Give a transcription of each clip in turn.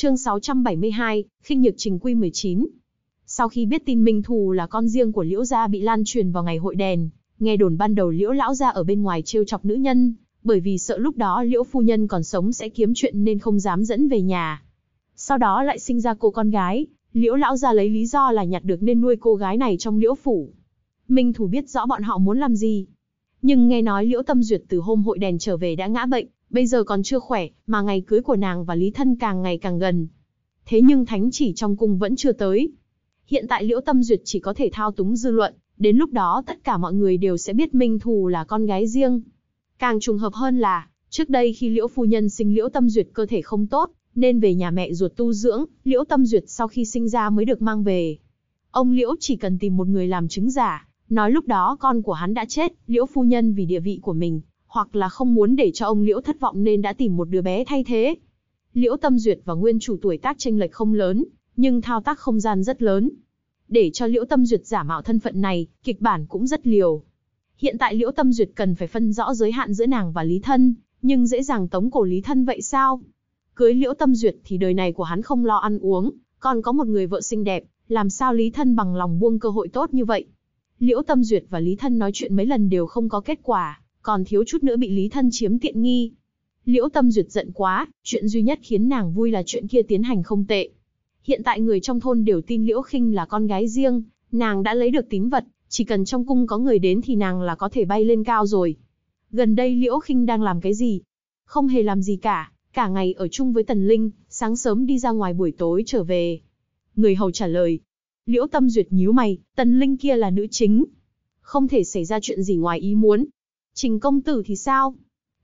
Chương 672, khinh nhược trình quy 19. Sau khi biết tin Minh Thù là con riêng của Liễu gia bị lan truyền vào ngày hội đèn, nghe đồn ban đầu Liễu lão gia ở bên ngoài trêu chọc nữ nhân, bởi vì sợ lúc đó Liễu phu nhân còn sống sẽ kiếm chuyện nên không dám dẫn về nhà. Sau đó lại sinh ra cô con gái, Liễu lão gia lấy lý do là nhặt được nên nuôi cô gái này trong Liễu phủ. Minh Thù biết rõ bọn họ muốn làm gì, nhưng nghe nói Liễu Tâm Duyệt từ hôm hội đèn trở về đã ngã bệnh, bây giờ còn chưa khỏe, mà ngày cưới của nàng và Lý Thân càng ngày càng gần. Thế nhưng thánh chỉ trong cung vẫn chưa tới. Hiện tại Liễu Tâm Duyệt chỉ có thể thao túng dư luận, đến lúc đó tất cả mọi người đều sẽ biết Minh Thù là con gái riêng. Càng trùng hợp hơn là, trước đây khi Liễu Phu Nhân sinh Liễu Tâm Duyệt cơ thể không tốt, nên về nhà mẹ ruột tu dưỡng, Liễu Tâm Duyệt sau khi sinh ra mới được mang về. Ông Liễu chỉ cần tìm một người làm chứng giả, nói lúc đó con của hắn đã chết, Liễu Phu Nhân vì địa vị của mình hoặc là không muốn để cho ông Liễu thất vọng nên đã tìm một đứa bé thay thế. Liễu Tâm Duyệt và Nguyên chủ tuổi tác chênh lệch không lớn, nhưng thao tác không gian rất lớn. Để cho Liễu Tâm Duyệt giả mạo thân phận này, kịch bản cũng rất liều. Hiện tại Liễu Tâm Duyệt cần phải phân rõ giới hạn giữa nàng và Lý Thân, nhưng dễ dàng tống cổ Lý Thân vậy sao? Cưới Liễu Tâm Duyệt thì đời này của hắn không lo ăn uống, còn có một người vợ xinh đẹp, làm sao Lý Thân bằng lòng buông cơ hội tốt như vậy? Liễu Tâm Duyệt và Lý Thân nói chuyện mấy lần đều không có kết quả, còn thiếu chút nữa bị Lý Thân chiếm tiện nghi. Liễu Tâm Duyệt giận quá, chuyện duy nhất khiến nàng vui là chuyện kia tiến hành không tệ. Hiện tại người trong thôn đều tin Liễu Khinh là con gái riêng, nàng đã lấy được tín vật, chỉ cần trong cung có người đến thì nàng là có thể bay lên cao rồi. Gần đây Liễu Khinh đang làm cái gì? Không hề làm gì cả, cả ngày ở chung với Tần Linh, sáng sớm đi ra ngoài buổi tối trở về. Người hầu trả lời. Liễu Tâm Duyệt nhíu mày, Tần Linh kia là nữ chính. Không thể xảy ra chuyện gì ngoài ý muốn, Trình công tử thì sao?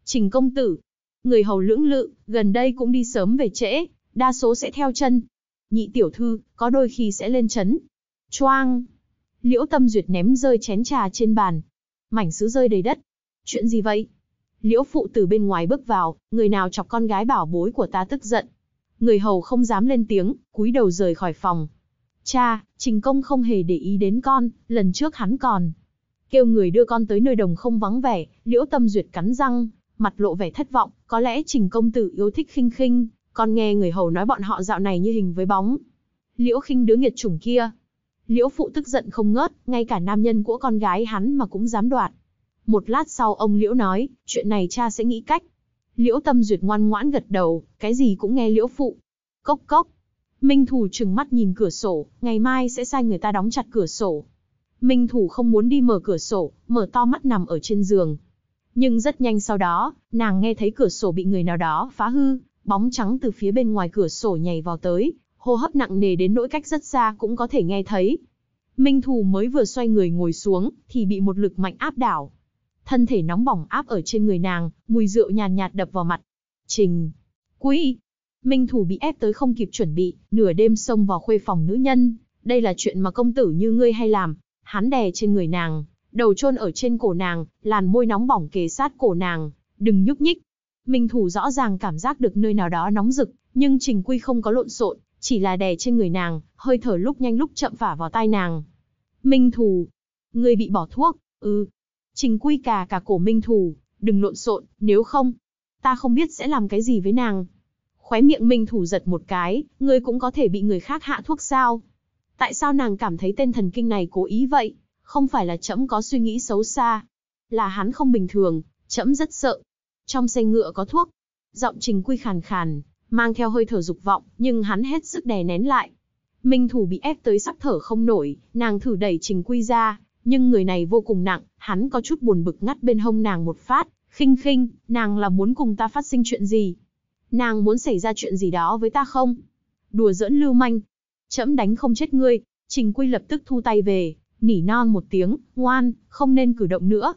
Trình công tử, người hầu lưỡng lự, gần đây cũng đi sớm về trễ, đa số sẽ theo chân. Nhị tiểu thư, có đôi khi sẽ lên chấn. Choang! Liễu Tâm Duyệt ném rơi chén trà trên bàn. Mảnh sứ rơi đầy đất. Chuyện gì vậy? Liễu phụ từ bên ngoài bước vào, người nào chọc con gái bảo bối của ta tức giận. Người hầu không dám lên tiếng, cúi đầu rời khỏi phòng. Cha, Trình Công không hề để ý đến con, lần trước hắn còn kêu người đưa con tới nơi đồng không vắng vẻ, liễu tâm duyệt cắn răng, mặt lộ vẻ thất vọng, có lẽ trình công tử yêu thích khinh khinh, con nghe người hầu nói bọn họ dạo này như hình với bóng. Liễu khinh đứa nghiệt chủng kia. Liễu phụ tức giận không ngớt, ngay cả nam nhân của con gái hắn mà cũng dám đoạt. Một lát sau ông Liễu nói, chuyện này cha sẽ nghĩ cách. Liễu tâm duyệt ngoan ngoãn gật đầu, cái gì cũng nghe Liễu phụ. Cốc cốc. Minh Thù trừng mắt nhìn cửa sổ, ngày mai sẽ sai người ta đóng chặt cửa sổ, Minh Thủ không muốn đi mở cửa sổ, mở to mắt nằm ở trên giường. Nhưng rất nhanh sau đó, nàng nghe thấy cửa sổ bị người nào đó phá hư, bóng trắng từ phía bên ngoài cửa sổ nhảy vào tới, hô hấp nặng nề đến nỗi cách rất xa cũng có thể nghe thấy. Minh thủ mới vừa xoay người ngồi xuống, thì bị một lực mạnh áp đảo. Thân thể nóng bỏng áp ở trên người nàng, mùi rượu nhàn nhạt, nhạt đập vào mặt. Trình. Quý. Minh thủ bị ép tới không kịp chuẩn bị, nửa đêm xông vào khuê phòng nữ nhân. Đây là chuyện mà công tử như ngươi hay làm, Hắn đè trên người nàng, đầu chôn ở trên cổ nàng, làn môi nóng bỏng kề sát cổ nàng, đừng nhúc nhích. Minh thủ rõ ràng cảm giác được nơi nào đó nóng rực, nhưng Trình Quy không có lộn xộn, chỉ là đè trên người nàng, hơi thở lúc nhanh lúc chậm vả vào tai nàng. Minh thủ, ngươi bị bỏ thuốc, ư? Ừ. Trình Quy cà cả cổ Minh thủ, đừng lộn xộn, nếu không, ta không biết sẽ làm cái gì với nàng. Khóe miệng Minh thủ giật một cái, ngươi cũng có thể bị người khác hạ thuốc sao? Tại sao nàng cảm thấy tên thần kinh này cố ý vậy? Không phải là trẫm có suy nghĩ xấu xa. Là hắn không bình thường, trẫm rất sợ. Trong xe ngựa có thuốc. Giọng trình quy khàn khàn, mang theo hơi thở dục vọng, nhưng hắn hết sức đè nén lại. Minh thủ bị ép tới sắp thở không nổi, nàng thử đẩy trình quy ra, nhưng người này vô cùng nặng, hắn có chút buồn bực ngắt bên hông nàng một phát, khinh khinh, nàng là muốn cùng ta phát sinh chuyện gì? Nàng muốn xảy ra chuyện gì đó với ta không? Đùa giỡn lưu manh, Chấm đánh không chết ngươi, Trình Quy lập tức thu tay về, nỉ non một tiếng, ngoan, không nên cử động nữa.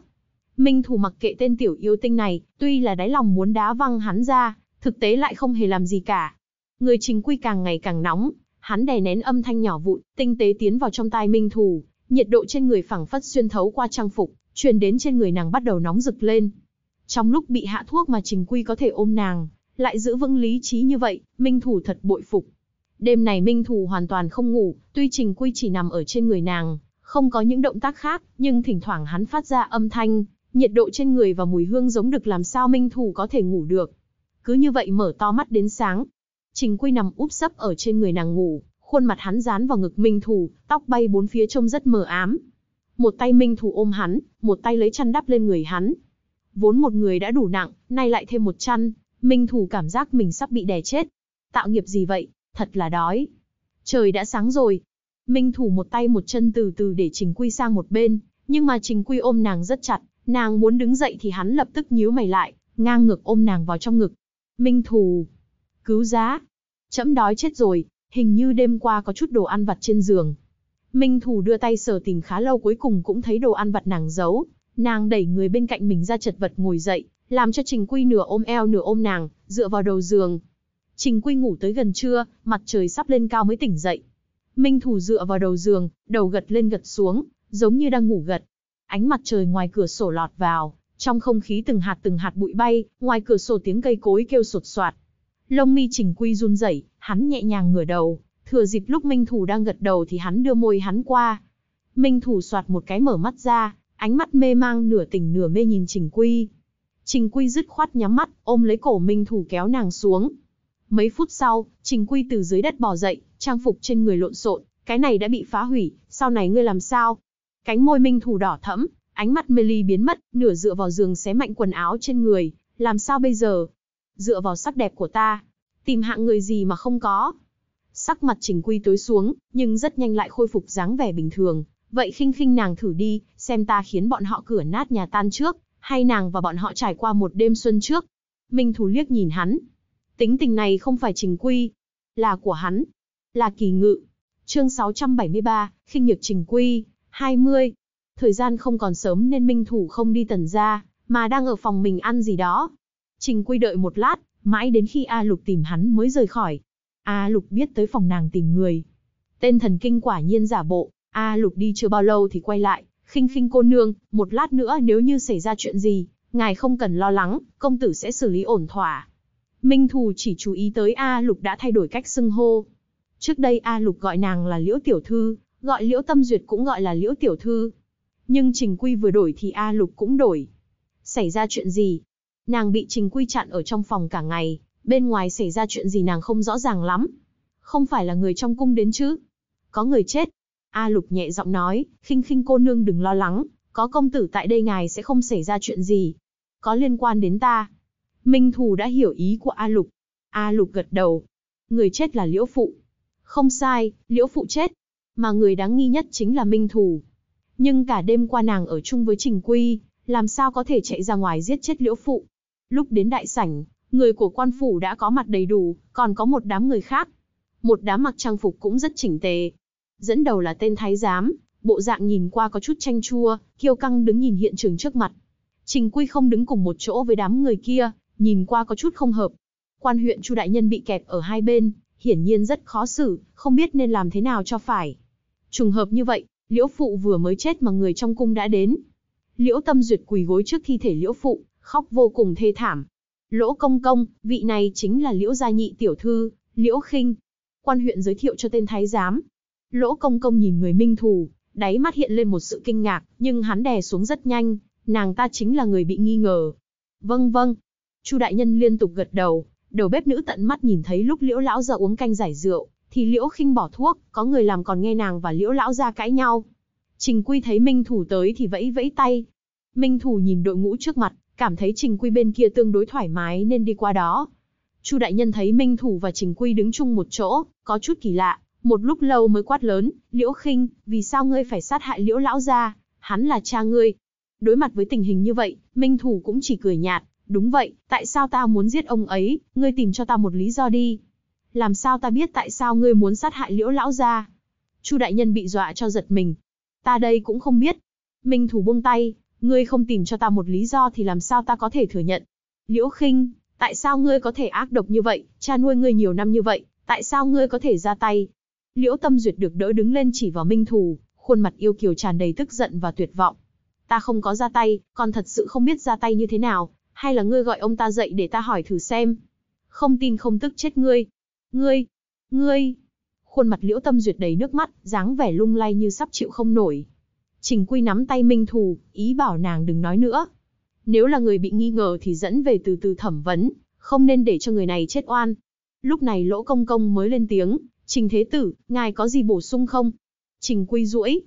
Minh Thù mặc kệ tên tiểu yêu tinh này, tuy là đáy lòng muốn đá văng hắn ra, thực tế lại không hề làm gì cả. Người Trình Quy càng ngày càng nóng, hắn đè nén âm thanh nhỏ vụn, tinh tế tiến vào trong tai Minh Thù, nhiệt độ trên người phẳng phất xuyên thấu qua trang phục, truyền đến trên người nàng bắt đầu nóng rực lên. Trong lúc bị hạ thuốc mà Trình Quy có thể ôm nàng, lại giữ vững lý trí như vậy, Minh Thù thật bội phục. Đêm này Minh Thù hoàn toàn không ngủ, tuy Trình Quy chỉ nằm ở trên người nàng, không có những động tác khác, nhưng thỉnh thoảng hắn phát ra âm thanh, nhiệt độ trên người và mùi hương giống được làm sao Minh Thù có thể ngủ được. Cứ như vậy mở to mắt đến sáng. Trình Quy nằm úp sấp ở trên người nàng ngủ, khuôn mặt hắn dán vào ngực Minh Thù, tóc bay bốn phía trông rất mờ ám. Một tay Minh Thù ôm hắn, một tay lấy chăn đắp lên người hắn. Vốn một người đã đủ nặng, nay lại thêm một chăn, Minh Thù cảm giác mình sắp bị đè chết. Tạo nghiệp gì vậy? Thật là đói. Trời đã sáng rồi. Minh Thủ một tay một chân từ từ để Trình Quy sang một bên, nhưng mà Trình Quy ôm nàng rất chặt, nàng muốn đứng dậy thì hắn lập tức nhíu mày lại, ngang ngược ôm nàng vào trong ngực. Minh thủ cứu giá. Chấm đói chết rồi, hình như đêm qua có chút đồ ăn vặt trên giường. Minh thủ đưa tay sờ tìm khá lâu cuối cùng cũng thấy đồ ăn vặt nàng giấu. Nàng đẩy người bên cạnh mình ra chật vật ngồi dậy, làm cho Trình Quy nửa ôm eo nửa ôm nàng, dựa vào đầu giường, Trình Quy ngủ tới gần trưa, mặt trời sắp lên cao mới tỉnh dậy. Minh Thủ dựa vào đầu giường, đầu gật lên gật xuống, giống như đang ngủ gật. Ánh mặt trời ngoài cửa sổ lọt vào, trong không khí từng hạt từng hạt bụi bay, ngoài cửa sổ tiếng cây cối kêu sột soạt. Lông mi Trình Quy run rẩy, hắn nhẹ nhàng ngửa đầu, thừa dịp lúc Minh Thủ đang gật đầu thì hắn đưa môi hắn qua. Minh Thủ soạt một cái mở mắt ra, ánh mắt mê mang nửa tỉnh nửa mê nhìn Trình Quy. Trình Quy dứt khoát nhắm mắt, ôm lấy cổ Minh Thủ kéo nàng xuống, Mấy phút sau, Trình Quy từ dưới đất bò dậy, trang phục trên người lộn xộn, cái này đã bị phá hủy, sau này ngươi làm sao? Cánh môi Minh Thủ đỏ thẫm, ánh mắt Meli biến mất, nửa dựa vào giường xé mạnh quần áo trên người, làm sao bây giờ? Dựa vào sắc đẹp của ta, tìm hạng người gì mà không có? Sắc mặt Trình Quy tối xuống, nhưng rất nhanh lại khôi phục dáng vẻ bình thường. Vậy khinh khinh nàng thử đi, xem ta khiến bọn họ cửa nát nhà tan trước, hay nàng và bọn họ trải qua một đêm xuân trước. Minh Thú liếc nhìn hắn, Tính tình này không phải trình quy, là của hắn, là kỳ ngự. Chương 673, khinh nhược trình quy, 20. Thời gian không còn sớm nên minh thủ không đi tần ra, mà đang ở phòng mình ăn gì đó. Trình quy đợi một lát, mãi đến khi A Lục tìm hắn mới rời khỏi. A Lục biết tới phòng nàng tìm người. Tên thần kinh quả nhiên giả bộ, A Lục đi chưa bao lâu thì quay lại, khinh khinh cô nương, một lát nữa nếu như xảy ra chuyện gì, ngài không cần lo lắng, công tử sẽ xử lý ổn thỏa. Minh Thù chỉ chú ý tới A Lục đã thay đổi cách xưng hô. Trước đây A Lục gọi nàng là Liễu Tiểu Thư, gọi Liễu Tâm Duyệt cũng gọi là Liễu Tiểu Thư. Nhưng Trình Quy vừa đổi thì A Lục cũng đổi. Xảy ra chuyện gì? Nàng bị Trình Quy chặn ở trong phòng cả ngày, bên ngoài xảy ra chuyện gì nàng không rõ ràng lắm. Không phải là người trong cung đến chứ? Có người chết. A Lục nhẹ giọng nói, khinh khinh cô nương đừng lo lắng, có công tử tại đây ngài sẽ không xảy ra chuyện gì. Có liên quan đến ta, Minh Thù đã hiểu ý của A Lục. A Lục gật đầu. Người chết là Liễu Phụ. Không sai, Liễu Phụ chết. Mà người đáng nghi nhất chính là Minh Thù. Nhưng cả đêm qua nàng ở chung với Trình Quy, làm sao có thể chạy ra ngoài giết chết Liễu Phụ. Lúc đến đại sảnh, người của quan phủ đã có mặt đầy đủ, còn có một đám người khác. Một đám mặc trang phục cũng rất chỉnh tề. Dẫn đầu là tên thái giám, bộ dạng nhìn qua có chút chanh chua, kiêu căng đứng nhìn hiện trường trước mặt. Trình Quy không đứng cùng một chỗ với đám người kia, nhìn qua có chút không hợp. Quan huyện Chu đại nhân bị kẹt ở hai bên, hiển nhiên rất khó xử, không biết nên làm thế nào cho phải. Trùng hợp như vậy, Liễu phụ vừa mới chết mà người trong cung đã đến. Liễu Tâm Duyệt quỳ gối trước thi thể Liễu phụ, khóc vô cùng thê thảm. Lỗ Công công, vị này chính là Liễu gia nhị tiểu thư, Liễu Khinh. Quan huyện giới thiệu cho tên thái giám. Lỗ Công công nhìn người Minh Thù, đáy mắt hiện lên một sự kinh ngạc, nhưng hắn đè xuống rất nhanh, nàng ta chính là người bị nghi ngờ. Vâng vâng, Chu đại nhân liên tục gật đầu, đầu bếp nữ tận mắt nhìn thấy lúc Liễu lão gia uống canh giải rượu, thì Liễu khinh bỏ thuốc, có người làm còn nghe nàng và Liễu lão gia cãi nhau. Trình Quy thấy Minh Thủ tới thì vẫy vẫy tay. Minh Thủ nhìn đội ngũ trước mặt, cảm thấy Trình Quy bên kia tương đối thoải mái nên đi qua đó. Chu đại nhân thấy Minh Thủ và Trình Quy đứng chung một chỗ, có chút kỳ lạ, một lúc lâu mới quát lớn, "Liễu Khinh, vì sao ngươi phải sát hại Liễu lão gia, hắn là cha ngươi?" Đối mặt với tình hình như vậy, Minh Thủ cũng chỉ cười nhạt, Đúng vậy, tại sao ta muốn giết ông ấy, ngươi tìm cho ta một lý do đi. Làm sao ta biết tại sao ngươi muốn sát hại liễu lão gia? Chu đại nhân bị dọa cho giật mình. Ta đây cũng không biết. Minh thủ buông tay, ngươi không tìm cho ta một lý do thì làm sao ta có thể thừa nhận. Liễu khinh, tại sao ngươi có thể ác độc như vậy, cha nuôi ngươi nhiều năm như vậy, tại sao ngươi có thể ra tay? Liễu tâm duyệt được đỡ đứng lên chỉ vào minh thủ, khuôn mặt yêu kiều tràn đầy tức giận và tuyệt vọng. Ta không có ra tay, còn thật sự không biết ra tay như thế nào, hay là ngươi gọi ông ta dậy để ta hỏi thử xem. Không tin không tức chết ngươi. Ngươi, ngươi. Khuôn mặt liễu tâm duyệt đầy nước mắt, dáng vẻ lung lay như sắp chịu không nổi. Trình Quy nắm tay Minh Thù, ý bảo nàng đừng nói nữa. Nếu là người bị nghi ngờ thì dẫn về từ từ thẩm vấn, không nên để cho người này chết oan. Lúc này lỗ công công mới lên tiếng, Trình Thế Tử, ngài có gì bổ sung không? Trình Quy duỗi,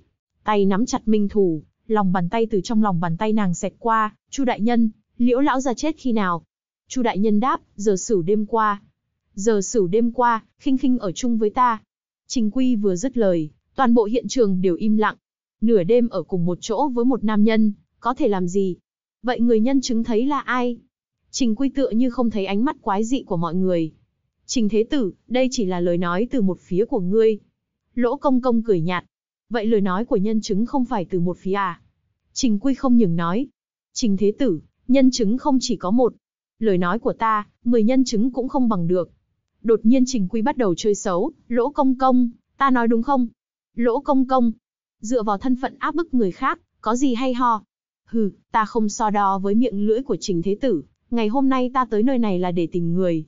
tay nắm chặt Minh Thù, lòng bàn tay từ trong lòng bàn tay nàng xẹt qua, Chu đại nhân, Liễu lão ra chết khi nào? Chu đại nhân đáp, giờ sửu đêm qua. Giờ sửu đêm qua, khinh khinh ở chung với ta. Trình Quy vừa dứt lời, toàn bộ hiện trường đều im lặng. Nửa đêm ở cùng một chỗ với một nam nhân, có thể làm gì? Vậy người nhân chứng thấy là ai? Trình Quy tựa như không thấy ánh mắt quái dị của mọi người. Trình Thế Tử, đây chỉ là lời nói từ một phía của ngươi. Lỗ Công Công cười nhạt. Vậy lời nói của nhân chứng không phải từ một phía à? Trình Quy không nhường nói. Trình Thế Tử, nhân chứng không chỉ có một. Lời nói của ta, 10 nhân chứng cũng không bằng được. Đột nhiên Trình Quy bắt đầu chơi xấu, lỗ công công, ta nói đúng không? Lỗ công công, dựa vào thân phận áp bức người khác, có gì hay ho? Hừ, ta không so đo với miệng lưỡi của Trình Thế Tử, ngày hôm nay ta tới nơi này là để tìm người.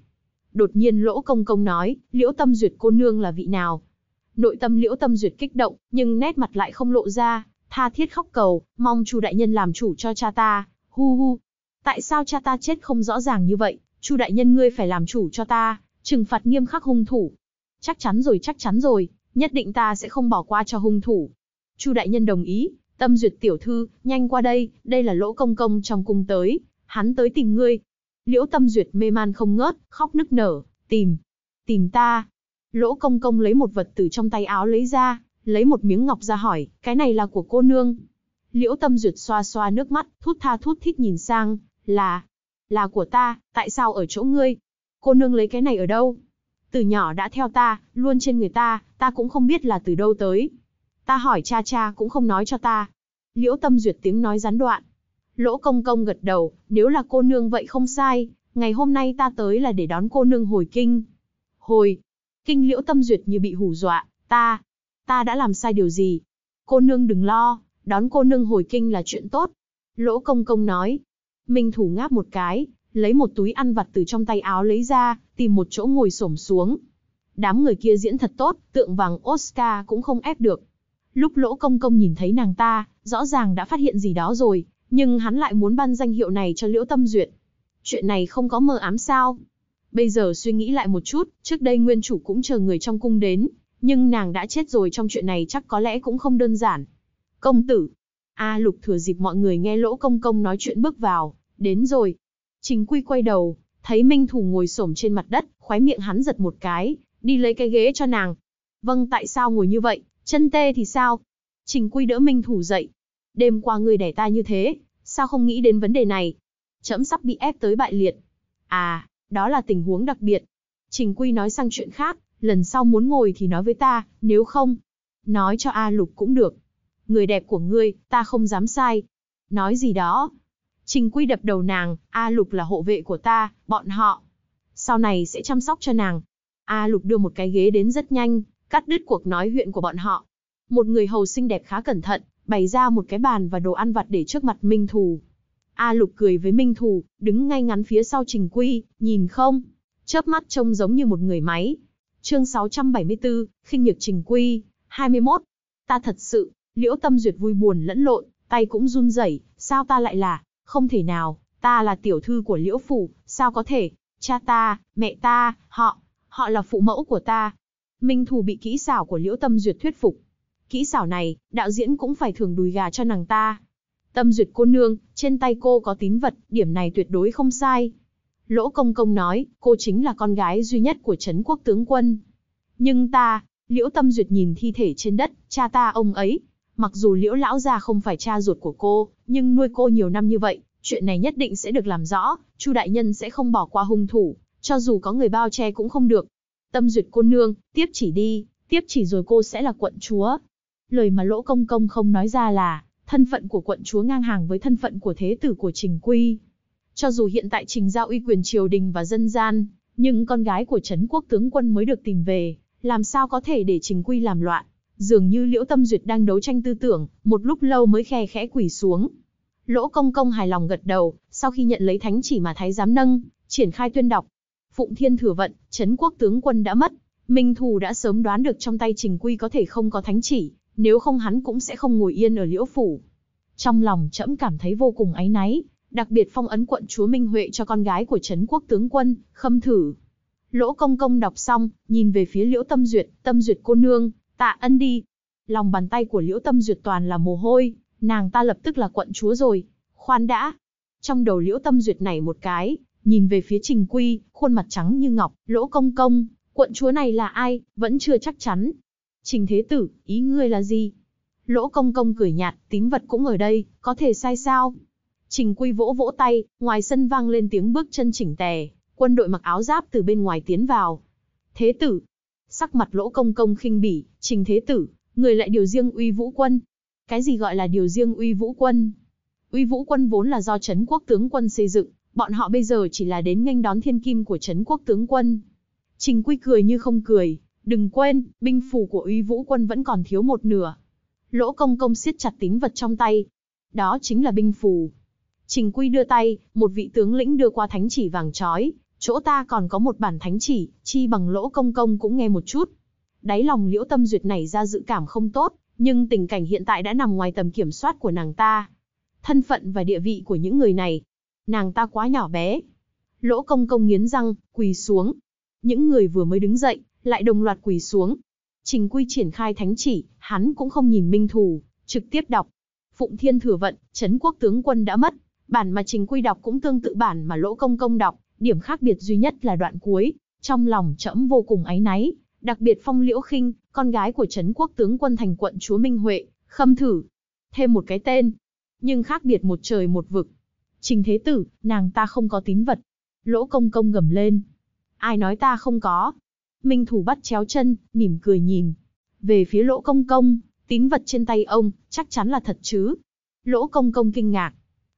Đột nhiên lỗ công công nói, liễu tâm duyệt cô nương là vị nào? Nội tâm liễu tâm duyệt kích động, nhưng nét mặt lại không lộ ra, tha thiết khóc cầu, mong chu đại nhân làm chủ cho cha ta, hu hu, Tại sao cha ta chết không rõ ràng như vậy, Chu đại nhân ngươi phải làm chủ cho ta, trừng phạt nghiêm khắc hung thủ. Chắc chắn rồi, chắc chắn rồi, nhất định ta sẽ không bỏ qua cho hung thủ. Chu đại nhân đồng ý, Tâm Duyệt tiểu thư, nhanh qua đây, đây là lỗ công công trong cung tới, hắn tới tìm ngươi. Liễu Tâm Duyệt mê man không ngớt, khóc nức nở, tìm, tìm ta. Lỗ công công lấy một vật từ trong tay áo lấy ra, lấy một miếng ngọc ra hỏi, cái này là của cô nương. Liễu Tâm Duyệt xoa xoa nước mắt, thút tha thút thít nhìn sang, là, là của ta, tại sao ở chỗ ngươi? Cô nương lấy cái này ở đâu? Từ nhỏ đã theo ta, luôn trên người ta, ta cũng không biết là từ đâu tới. Ta hỏi cha cha cũng không nói cho ta. Liễu tâm duyệt tiếng nói gián đoạn. Lỗ công công gật đầu, nếu là cô nương vậy không sai, ngày hôm nay ta tới là để đón cô nương hồi kinh. Hồi, kinh liễu tâm duyệt như bị hù dọa, ta, ta đã làm sai điều gì? Cô nương đừng lo, đón cô nương hồi kinh là chuyện tốt. Lỗ công công nói, Minh Thủ ngáp một cái, lấy một túi ăn vặt từ trong tay áo lấy ra, tìm một chỗ ngồi xổm xuống. Đám người kia diễn thật tốt, tượng vàng Oscar cũng không ép được. Lúc lỗ công công nhìn thấy nàng ta, rõ ràng đã phát hiện gì đó rồi, nhưng hắn lại muốn ban danh hiệu này cho Liễu Tâm Duyệt. Chuyện này không có mờ ám sao? Bây giờ suy nghĩ lại một chút, trước đây nguyên chủ cũng chờ người trong cung đến, nhưng nàng đã chết rồi trong chuyện này chắc có lẽ cũng không đơn giản. Công tử! A lục thừa dịp mọi người nghe lỗ công công nói chuyện bước vào, đến rồi. Chính quy quay đầu, thấy Minh Thù ngồi xổm trên mặt đất, khoái miệng hắn giật một cái, đi lấy cái ghế cho nàng. Vâng tại sao ngồi như vậy, chân tê thì sao? Trình quy đỡ Minh Thù dậy. Đêm qua người đẻ ta như thế, sao không nghĩ đến vấn đề này? Chấm sắp bị ép tới bại liệt. À, đó là tình huống đặc biệt. Trình quy nói sang chuyện khác, lần sau muốn ngồi thì nói với ta, nếu không. Nói cho A Lục cũng được. Người đẹp của ngươi, ta không dám sai. Nói gì đó, Trình Quy đập đầu nàng, A Lục là hộ vệ của ta, bọn họ. Sau này sẽ chăm sóc cho nàng. A Lục đưa một cái ghế đến rất nhanh, cắt đứt cuộc nói huyện của bọn họ. Một người hầu xinh đẹp khá cẩn thận, bày ra một cái bàn và đồ ăn vặt để trước mặt Minh Thù. A Lục cười với Minh Thù, đứng ngay ngắn phía sau Trình Quy, nhìn không? Chớp mắt trông giống như một người máy. Chương 674, khinh nhược Trình Quy, 21. Ta thật sự, Liễu Tâm Duyệt vui buồn lẫn lộn, tay cũng run rẩy, sao ta lại là không thể nào, ta là tiểu thư của liễu phủ, sao có thể, cha ta, mẹ ta, họ, họ là phụ mẫu của ta. Minh Thù bị kỹ xảo của liễu tâm duyệt thuyết phục. Kỹ xảo này, đạo diễn cũng phải thường đùi gà cho nàng ta. Tâm duyệt cô nương, trên tay cô có tín vật, điểm này tuyệt đối không sai. Lỗ Công Công nói, cô chính là con gái duy nhất của Trấn quốc tướng quân. Nhưng ta, Liễu Tâm Duyệt nhìn thi thể trên đất, cha ta ông ấy, Mặc dù liễu lão gia không phải cha ruột của cô, nhưng nuôi cô nhiều năm như vậy, chuyện này nhất định sẽ được làm rõ, Chu đại nhân sẽ không bỏ qua hung thủ, cho dù có người bao che cũng không được. Tâm duyệt cô nương, tiếp chỉ đi, tiếp chỉ rồi cô sẽ là quận chúa. Lời mà lỗ công công không nói ra là, thân phận của quận chúa ngang hàng với thân phận của thế tử của Trình Quy. Cho dù hiện tại Trình giao uy quyền triều đình và dân gian, nhưng con gái của Trấn quốc tướng quân mới được tìm về, làm sao có thể để Trình Quy làm loạn. Dường như Liễu Tâm Duyệt đang đấu tranh tư tưởng, một lúc lâu mới khe khẽ quỳ xuống. Lỗ Công Công hài lòng gật đầu, sau khi nhận lấy thánh chỉ mà Thái giám nâng, triển khai tuyên đọc. Phụng Thiên Thừa Vận, Trấn Quốc Tướng Quân đã mất. Minh Thù đã sớm đoán được trong tay Trình Quy có thể không có thánh chỉ, nếu không hắn cũng sẽ không ngồi yên ở Liễu Phủ. Trong lòng trẫm cảm thấy vô cùng áy náy, đặc biệt phong ấn quận chúa Minh Huệ cho con gái của Trấn Quốc Tướng Quân, khâm thử. Lỗ Công Công đọc xong, nhìn về phía Liễu Tâm Duyệt, Tâm Duyệt cô nương, Tạ ân đi. Lòng bàn tay của Liễu Tâm Duyệt toàn là mồ hôi, nàng ta lập tức là quận chúa rồi. Khoan đã. Trong đầu Liễu Tâm Duyệt này một cái, nhìn về phía Trình Quy, khuôn mặt trắng như ngọc, lỗ công công, quận chúa này là ai, vẫn chưa chắc chắn. Trình Thế Tử, ý ngươi là gì? Lỗ công công cười nhạt, tín vật cũng ở đây, có thể sai sao? Trình Quy vỗ vỗ tay, ngoài sân vang lên tiếng bước chân chỉnh tề, quân đội mặc áo giáp từ bên ngoài tiến vào. Thế tử, Sắc mặt lỗ công công khinh bỉ, trình thế tử, người lại điều riêng uy vũ quân. Cái gì gọi là điều riêng uy vũ quân? Uy vũ quân vốn là do Trấn quốc tướng quân xây dựng, bọn họ bây giờ chỉ là đến nghênh đón thiên kim của Trấn quốc tướng quân. Trình quy cười như không cười, đừng quên, binh phủ của uy vũ quân vẫn còn thiếu một nửa. Lỗ công công siết chặt tín vật trong tay. Đó chính là binh phù. Trình Quy đưa tay, một vị tướng lĩnh đưa qua thánh chỉ vàng trói, chỗ ta còn có một bản thánh chỉ, chi bằng lỗ công công cũng nghe một chút. Đáy lòng liễu tâm duyệt này ra dự cảm không tốt, nhưng tình cảnh hiện tại đã nằm ngoài tầm kiểm soát của nàng ta. Thân phận và địa vị của những người này, nàng ta quá nhỏ bé. Lỗ công công nghiến răng, quỳ xuống. Những người vừa mới đứng dậy, lại đồng loạt quỳ xuống. Trình quy triển khai thánh chỉ, hắn cũng không nhìn minh thù, trực tiếp đọc. Phụng thiên thừa vận, chấn quốc tướng quân đã mất, bản mà trình quy đọc cũng tương tự bản mà lỗ công công đọc, điểm khác biệt duy nhất là đoạn cuối, trong lòng trẫm vô cùng áy náy, đặc biệt Phong Liễu Khinh, con gái của trấn quốc tướng quân thành quận chúa Minh Huệ, khâm thử, thêm một cái tên, nhưng khác biệt một trời một vực. Trình Thế Tử, nàng ta không có tín vật. Lỗ Công Công gầm lên. Ai nói ta không có? Minh Thủ bắt chéo chân, mỉm cười nhìn. Về phía Lỗ Công Công, tín vật trên tay ông, chắc chắn là thật chứ? Lỗ Công Công kinh ngạc.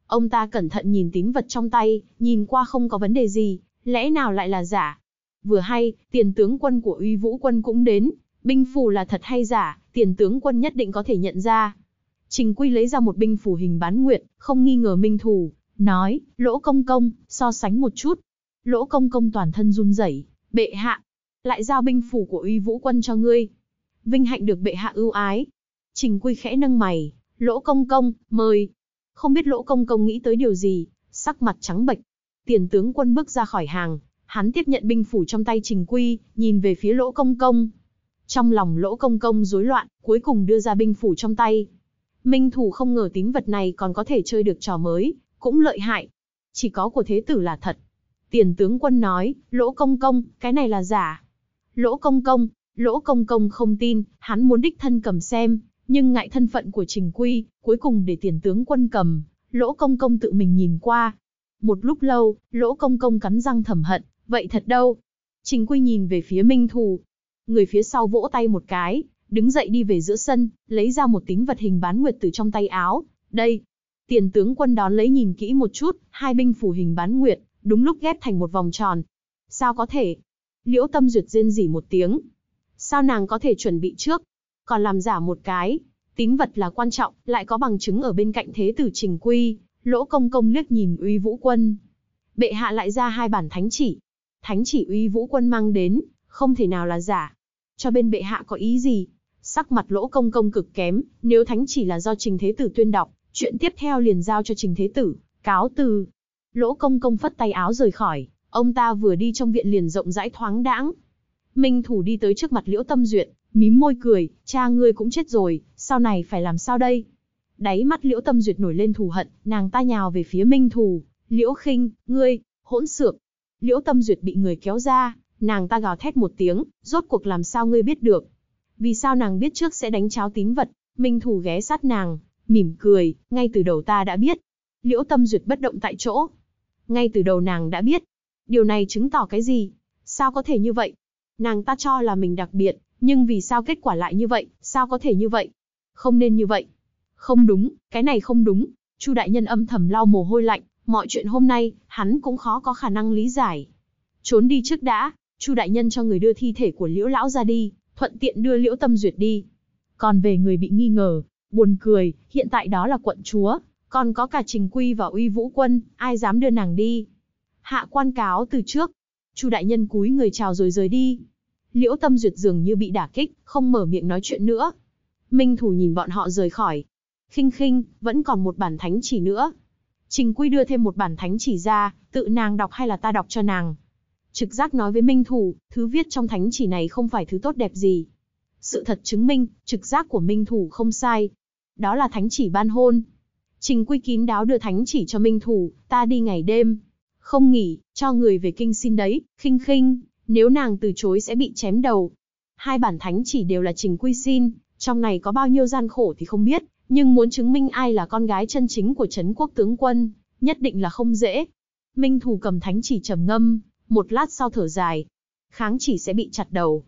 Ông ta cẩn thận nhìn tín vật trong tay, nhìn qua không có vấn đề gì, lẽ nào lại là giả? Vừa hay, tiền tướng quân của uy vũ quân cũng đến, binh phù là thật hay giả, tiền tướng quân nhất định có thể nhận ra. Trình Quy lấy ra một binh phù hình bán nguyện, không nghi ngờ minh thù, nói, lỗ công công, so sánh một chút. Lỗ công công toàn thân run rẩy, bệ hạ, lại giao binh phù của uy vũ quân cho ngươi. Vinh hạnh được bệ hạ ưu ái. Trình Quy khẽ nâng mày, lỗ công công, mời. Không biết lỗ công công nghĩ tới điều gì, sắc mặt trắng bệch. Tiền tướng quân bước ra khỏi hàng, hắn tiếp nhận binh phủ trong tay Trình Quy, nhìn về phía lỗ công công. Trong lòng lỗ công công rối loạn, cuối cùng đưa ra binh phủ trong tay. Minh thủ không ngờ tính vật này còn có thể chơi được trò mới, cũng lợi hại. Chỉ có của thế tử là thật. Tiền tướng quân nói, lỗ công công, cái này là giả. Lỗ công công, lỗ công công không tin, hắn muốn đích thân cầm xem, nhưng ngại thân phận của Trình Quy, cuối cùng để tiền tướng quân cầm, lỗ công công tự mình nhìn qua. Một lúc lâu, lỗ công công cắn răng thầm hận, vậy thật đâu. Trình Quy nhìn về phía Minh Thù. Người phía sau vỗ tay một cái, đứng dậy đi về giữa sân, lấy ra một tính vật hình bán nguyệt từ trong tay áo. Đây, tiền tướng quân đón lấy nhìn kỹ một chút, hai binh phủ hình bán nguyệt, đúng lúc ghép thành một vòng tròn. Sao có thể? Liễu Tâm Duyệt rên rỉ một tiếng. Sao nàng có thể chuẩn bị trước, còn làm giả một cái. Tín vật là quan trọng, lại có bằng chứng ở bên cạnh thế tử trình quy, lỗ công công liếc nhìn uy vũ quân. Bệ hạ lại ra hai bản thánh chỉ. Thánh chỉ uy vũ quân mang đến, không thể nào là giả. Cho bên bệ hạ có ý gì? Sắc mặt lỗ công công cực kém, nếu thánh chỉ là do trình thế tử tuyên đọc, chuyện tiếp theo liền giao cho trình thế tử, cáo từ. Lỗ công công phất tay áo rời khỏi, ông ta vừa đi trong viện liền rộng rãi thoáng đãng. Minh thủ đi tới trước mặt liễu tâm duyệt, mím môi cười, cha ngươi cũng chết rồi, sau này phải làm sao đây? Đáy mắt Liễu Tâm Duyệt nổi lên thù hận, nàng ta nhào về phía Minh Thù, Liễu khinh, ngươi, hỗn xược. Liễu Tâm Duyệt bị người kéo ra, nàng ta gào thét một tiếng, rốt cuộc làm sao ngươi biết được? Vì sao nàng biết trước sẽ đánh cháo tín vật? Minh Thù ghé sát nàng, mỉm cười, ngay từ đầu ta đã biết. Liễu Tâm Duyệt bất động tại chỗ. Ngay từ đầu nàng đã biết. Điều này chứng tỏ cái gì? Sao có thể như vậy? Nàng ta cho là mình đặc biệt, nhưng vì sao kết quả lại như vậy, sao có thể như vậy? Không nên như vậy. Không đúng, cái này không đúng. Chu đại nhân âm thầm lau mồ hôi lạnh, mọi chuyện hôm nay, hắn cũng khó có khả năng lý giải. Trốn đi trước đã, Chu đại nhân cho người đưa thi thể của Liễu lão ra đi, thuận tiện đưa Liễu Tâm Duyệt đi. Còn về người bị nghi ngờ, buồn cười, hiện tại đó là quận chúa, còn có cả Trình Quy và Uy Vũ quân, ai dám đưa nàng đi? Hạ quan cáo từ trước. Chu đại nhân cúi người chào rồi rời đi. Liễu Tâm Duyệt dường như bị đả kích, không mở miệng nói chuyện nữa. Minh Thủ nhìn bọn họ rời khỏi. Khinh khinh, vẫn còn một bản thánh chỉ nữa. Trình Quy đưa thêm một bản thánh chỉ ra, tự nàng đọc hay là ta đọc cho nàng. Trực giác nói với Minh Thủ, thứ viết trong thánh chỉ này không phải thứ tốt đẹp gì. Sự thật chứng minh, trực giác của Minh Thủ không sai. Đó là thánh chỉ ban hôn. Trình Quy kín đáo đưa thánh chỉ cho Minh Thủ, ta đi ngày đêm. Không nghỉ, cho người về kinh xin đấy, khinh khinh. Nếu nàng từ chối sẽ bị chém đầu. Hai bản thánh chỉ đều là trình quy xin, trong này có bao nhiêu gian khổ thì không biết, nhưng muốn chứng minh ai là con gái chân chính của Trấn quốc tướng quân, nhất định là không dễ. Minh Thù cầm thánh chỉ trầm ngâm, một lát sau thở dài. Kháng chỉ sẽ bị chặt đầu.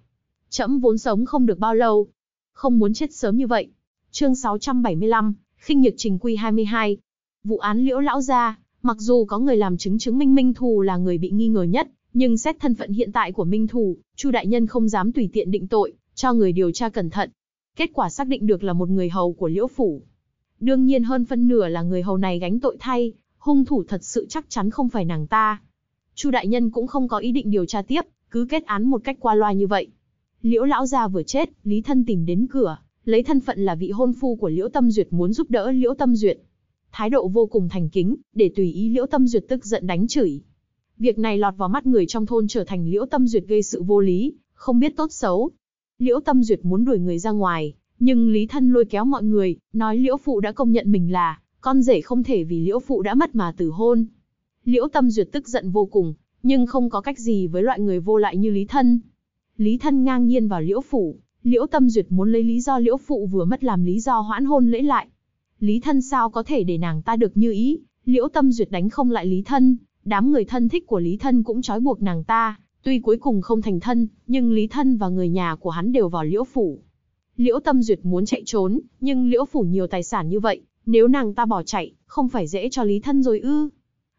Trẫm vốn sống không được bao lâu. Không muốn chết sớm như vậy. Chương 675, khinh nhược trình quy 22. Vụ án liễu lão gia, mặc dù có người làm chứng chứng minh Minh Thù là người bị nghi ngờ nhất, nhưng xét thân phận hiện tại của Minh Thủ, Chu đại nhân không dám tùy tiện định tội, cho người điều tra cẩn thận. Kết quả xác định được là một người hầu của Liễu phủ. Đương nhiên hơn phân nửa là người hầu này gánh tội thay, hung thủ thật sự chắc chắn không phải nàng ta. Chu đại nhân cũng không có ý định điều tra tiếp, cứ kết án một cách qua loa như vậy. Liễu lão gia vừa chết, Lý Thân tìm đến cửa, lấy thân phận là vị hôn phu của Liễu Tâm Duyệt muốn giúp đỡ Liễu Tâm Duyệt. Thái độ vô cùng thành kính, để tùy ý Liễu Tâm Duyệt tức giận đánh chửi, Việc này lọt vào mắt người trong thôn trở thành Liễu Tâm Duyệt gây sự vô lý, không biết tốt xấu. Liễu Tâm Duyệt muốn đuổi người ra ngoài, nhưng Lý Thân lôi kéo mọi người, nói Liễu Phụ đã công nhận mình là con rể không thể vì Liễu Phụ đã mất mà từ hôn. Liễu Tâm Duyệt tức giận vô cùng, nhưng không có cách gì với loại người vô lại như Lý Thân. Lý Thân ngang nhiên vào Liễu Phụ, Liễu Tâm Duyệt muốn lấy lý do Liễu Phụ vừa mất làm lý do hoãn hôn lễ lại. Lý Thân sao có thể để nàng ta được như ý, Liễu Tâm Duyệt đánh không lại Lý Thân, đám người thân thích của Lý Thân cũng trói buộc nàng ta, tuy cuối cùng không thành thân, nhưng Lý Thân và người nhà của hắn đều vào liễu phủ. Liễu Tâm Duyệt muốn chạy trốn, nhưng liễu phủ nhiều tài sản như vậy, nếu nàng ta bỏ chạy, không phải dễ cho Lý Thân rồi ư.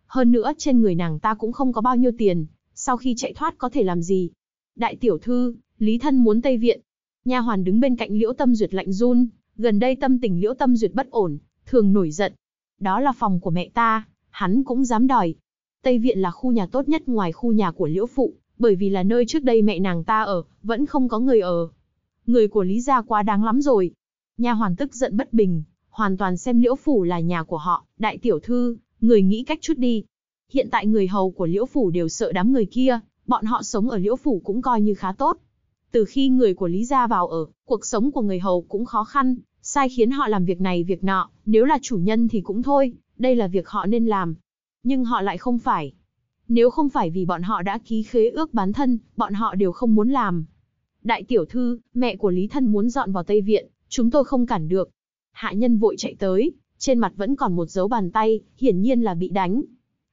Hơn nữa trên người nàng ta cũng không có bao nhiêu tiền, sau khi chạy thoát có thể làm gì. Đại tiểu thư, Lý Thân muốn Tây Viện. Nha hoàn đứng bên cạnh Liễu Tâm Duyệt lạnh run, gần đây tâm tình Liễu Tâm Duyệt bất ổn, thường nổi giận. Đó là phòng của mẹ ta, hắn cũng dám đòi, Tây Viện là khu nhà tốt nhất ngoài khu nhà của Liễu Phụ, bởi vì là nơi trước đây mẹ nàng ta ở, vẫn không có người ở. Người của Lý Gia quá đáng lắm rồi. Nhà hoàn tức giận bất bình, hoàn toàn xem Liễu Phủ là nhà của họ, đại tiểu thư, người nghĩ cách chút đi. Hiện tại người hầu của Liễu Phủ đều sợ đám người kia, bọn họ sống ở Liễu Phủ cũng coi như khá tốt. Từ khi người của Lý Gia vào ở, cuộc sống của người hầu cũng khó khăn, sai khiến họ làm việc này việc nọ, nếu là chủ nhân thì cũng thôi, đây là việc họ nên làm, nhưng họ lại không phải. Nếu không phải vì bọn họ đã ký khế ước bán thân, bọn họ đều không muốn làm. Đại tiểu thư, mẹ của Lý Thân muốn dọn vào Tây Viện, chúng tôi không cản được. Hạ nhân vội chạy tới, trên mặt vẫn còn một dấu bàn tay, hiển nhiên là bị đánh.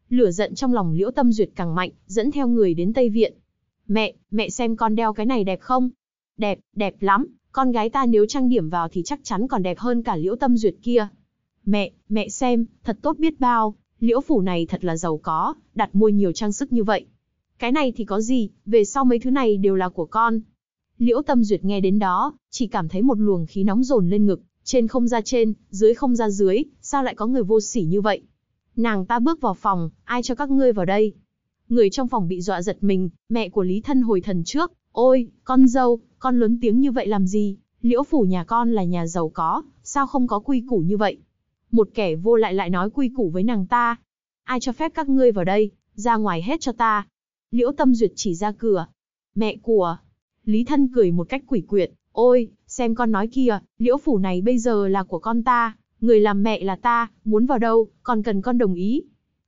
Lửa giận trong lòng Liễu Tâm Duyệt càng mạnh, dẫn theo người đến Tây Viện. Mẹ, mẹ xem con đeo cái này đẹp không? Đẹp, đẹp lắm, con gái ta nếu trang điểm vào thì chắc chắn còn đẹp hơn cả Liễu Tâm Duyệt kia. Mẹ, mẹ xem, thật tốt biết bao, liễu phủ này thật là giàu có, đặt mua nhiều trang sức như vậy. Cái này thì có gì, về sau mấy thứ này đều là của con. Liễu Tâm Duyệt nghe đến đó, chỉ cảm thấy một luồng khí nóng dồn lên ngực, trên không ra trên, dưới không ra dưới, sao lại có người vô sỉ như vậy? Nàng ta bước vào phòng, ai cho các ngươi vào đây? Người trong phòng bị dọa giật mình, mẹ của Lý Thân hồi thần trước, ôi, con dâu, con lớn tiếng như vậy làm gì? Liễu phủ nhà con là nhà giàu có, sao không có quy củ như vậy? một kẻ vô lại lại nói quy củ với nàng ta. Ai cho phép các ngươi vào đây, ra ngoài hết cho ta. Liễu Tâm Duyệt chỉ ra cửa. Mẹ của. Lý Thân cười một cách quỷ quyệt. Ôi, xem con nói kìa, liễu phủ này bây giờ là của con ta, người làm mẹ là ta, muốn vào đâu, còn cần con đồng ý.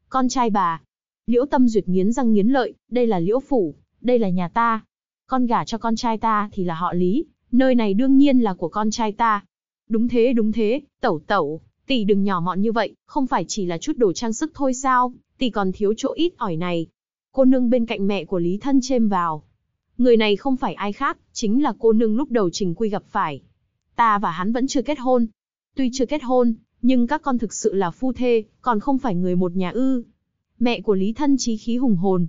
Con trai bà. Liễu Tâm Duyệt nghiến răng nghiến lợi, đây là liễu phủ, đây là nhà ta. Con gả cho con trai ta thì là họ Lý, nơi này đương nhiên là của con trai ta. Đúng thế, đúng thế, tẩu tẩu, tỷ đừng nhỏ mọn như vậy, không phải chỉ là chút đồ trang sức thôi sao, tỷ còn thiếu chỗ ít ỏi này. Cô nương bên cạnh mẹ của Lý Thân chêm vào. Người này không phải ai khác, chính là cô nương lúc đầu Trình Quy gặp phải. Ta và hắn vẫn chưa kết hôn. Tuy chưa kết hôn, nhưng các con thực sự là phu thê, còn không phải người một nhà ư. Mẹ của Lý Thân trí khí hùng hồn.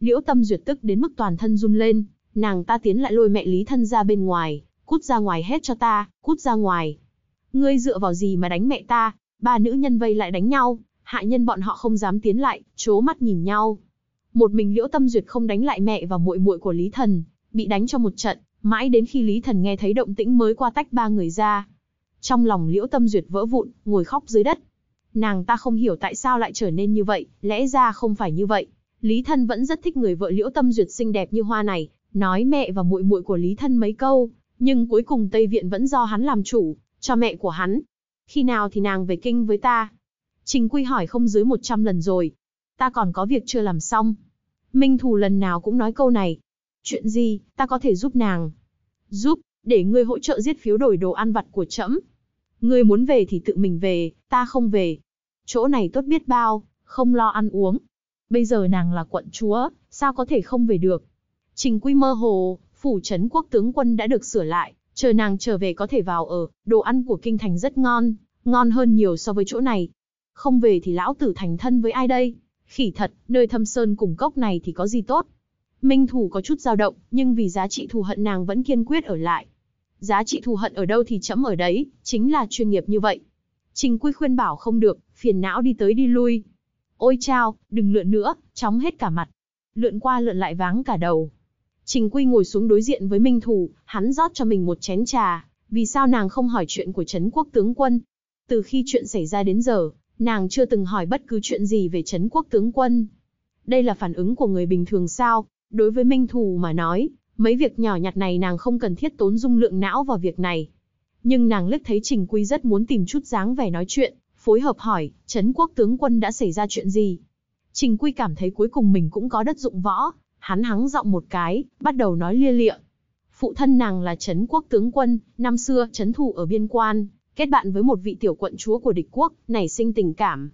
Liễu Tâm duyệt tức đến mức toàn thân run lên, nàng ta tiến lại lôi mẹ Lý Thân ra bên ngoài, cút ra ngoài hết cho ta, cút ra ngoài, Ngươi dựa vào gì mà đánh mẹ ta, ba nữ nhân vây lại đánh nhau, hạ nhân bọn họ không dám tiến lại, chố mắt nhìn nhau. Một mình Liễu Tâm Duyệt không đánh lại mẹ và muội muội của Lý Thần, bị đánh cho một trận, mãi đến khi Lý Thần nghe thấy động tĩnh mới qua tách ba người ra. Trong lòng Liễu Tâm Duyệt vỡ vụn, ngồi khóc dưới đất. Nàng ta không hiểu tại sao lại trở nên như vậy, lẽ ra không phải như vậy. Lý Thần vẫn rất thích người vợ Liễu Tâm Duyệt xinh đẹp như hoa này, nói mẹ và muội muội của Lý Thần mấy câu, nhưng cuối cùng Tây viện vẫn do hắn làm chủ, cho mẹ của hắn. Khi nào thì nàng về kinh với ta? Trình Quy hỏi không dưới 100 lần rồi. Ta còn có việc chưa làm xong. Minh Thù lần nào cũng nói câu này. Chuyện gì, ta có thể giúp nàng? Giúp, để ngươi hỗ trợ giết phiếu đổi đồ ăn vặt của trẫm. Ngươi muốn về thì tự mình về, ta không về. Chỗ này tốt biết bao, không lo ăn uống. Bây giờ nàng là quận chúa, sao có thể không về được? Trình Quy mơ hồ, phủ trấn quốc tướng quân đã được sửa lại, chờ nàng trở về có thể vào ở, đồ ăn của kinh thành rất ngon, ngon hơn nhiều so với chỗ này. Không về thì lão tử thành thân với ai đây? Khỉ thật, nơi thâm sơn cùng cốc này thì có gì tốt? Minh Thủ có chút dao động, nhưng vì giá trị thù hận nàng vẫn kiên quyết ở lại. Giá trị thù hận ở đâu thì chấm ở đấy, chính là chuyên nghiệp như vậy. Trình Quy khuyên bảo không được, phiền não đi tới đi lui. Ôi chao, đừng lượn nữa, chóng hết cả mặt. Lượn qua lượn lại váng cả đầu, Trình Quy ngồi xuống đối diện với Minh Thủ, hắn rót cho mình một chén trà, vì sao nàng không hỏi chuyện của Trấn Quốc tướng quân? Từ khi chuyện xảy ra đến giờ, nàng chưa từng hỏi bất cứ chuyện gì về Trấn Quốc tướng quân. Đây là phản ứng của người bình thường sao? Đối với Minh Thù mà nói, mấy việc nhỏ nhặt này nàng không cần thiết tốn dung lượng não vào việc này. Nhưng nàng liếc thấy Trình Quy rất muốn tìm chút dáng vẻ nói chuyện, phối hợp hỏi, Trấn Quốc tướng quân đã xảy ra chuyện gì? Trình Quy cảm thấy cuối cùng mình cũng có đất dụng võ, Hắn hắng giọng một cái, bắt đầu nói lia lịa. Phụ thân nàng là Trấn quốc tướng quân, năm xưa Trấn thủ ở biên quan, kết bạn với một vị tiểu quận chúa của địch quốc, nảy sinh tình cảm.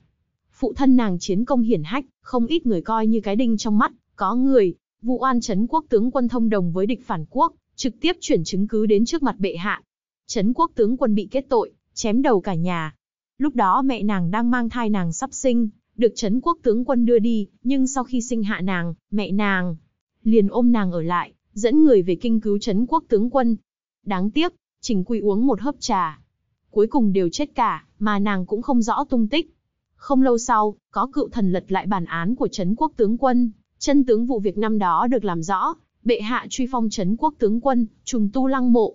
Phụ thân nàng chiến công hiển hách, không ít người coi như cái đinh trong mắt, có người, vụ oan Trấn quốc tướng quân thông đồng với địch phản quốc, trực tiếp chuyển chứng cứ đến trước mặt bệ hạ. Trấn quốc tướng quân bị kết tội, chém đầu cả nhà. Lúc đó mẹ nàng đang mang thai nàng sắp sinh, được Trấn quốc tướng quân đưa đi, nhưng sau khi sinh hạ nàng, mẹ nàng, liền ôm nàng ở lại, dẫn người về kinh cứu Trấn quốc tướng quân. Đáng tiếc, Trình Quy uống một hớp trà. Cuối cùng đều chết cả, mà nàng cũng không rõ tung tích. Không lâu sau, có cựu thần lật lại bản án của Trấn quốc tướng quân, chân tướng vụ việc năm đó được làm rõ, bệ hạ truy phong Trấn quốc tướng quân, trùng tu lăng mộ.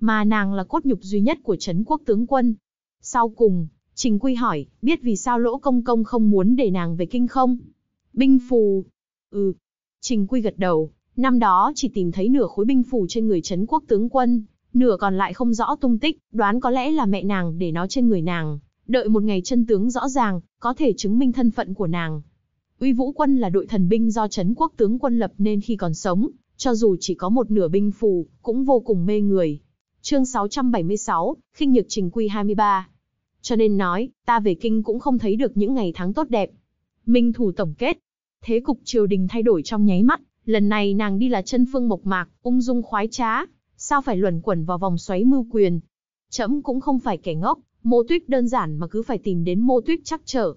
Mà nàng là cốt nhục duy nhất của Trấn quốc tướng quân. Sau cùng, Trình Quy hỏi, biết vì sao lỗ công công không muốn để nàng về kinh không? Binh phù. Ừ. Trình Quy gật đầu, năm đó chỉ tìm thấy nửa khối binh phù trên người Trấn quốc tướng quân, nửa còn lại không rõ tung tích, đoán có lẽ là mẹ nàng để nó trên người nàng. Đợi một ngày chân tướng rõ ràng, có thể chứng minh thân phận của nàng. Uy Vũ quân là đội thần binh do Trấn quốc tướng quân lập nên khi còn sống, cho dù chỉ có một nửa binh phù, cũng vô cùng mê người. Chương 676, khinh nhược trình quy 23. Cho nên nói, ta về kinh cũng không thấy được những ngày tháng tốt đẹp. Minh thủ tổng kết, thế cục triều đình thay đổi trong nháy mắt, lần này nàng đi là chân phương mộc mạc, ung dung khoái trá, sao phải luẩn quẩn vào vòng xoáy mưu quyền. Chấm cũng không phải kẻ ngốc, mô tuyết đơn giản mà cứ phải tìm đến mô tuyết chắc trở.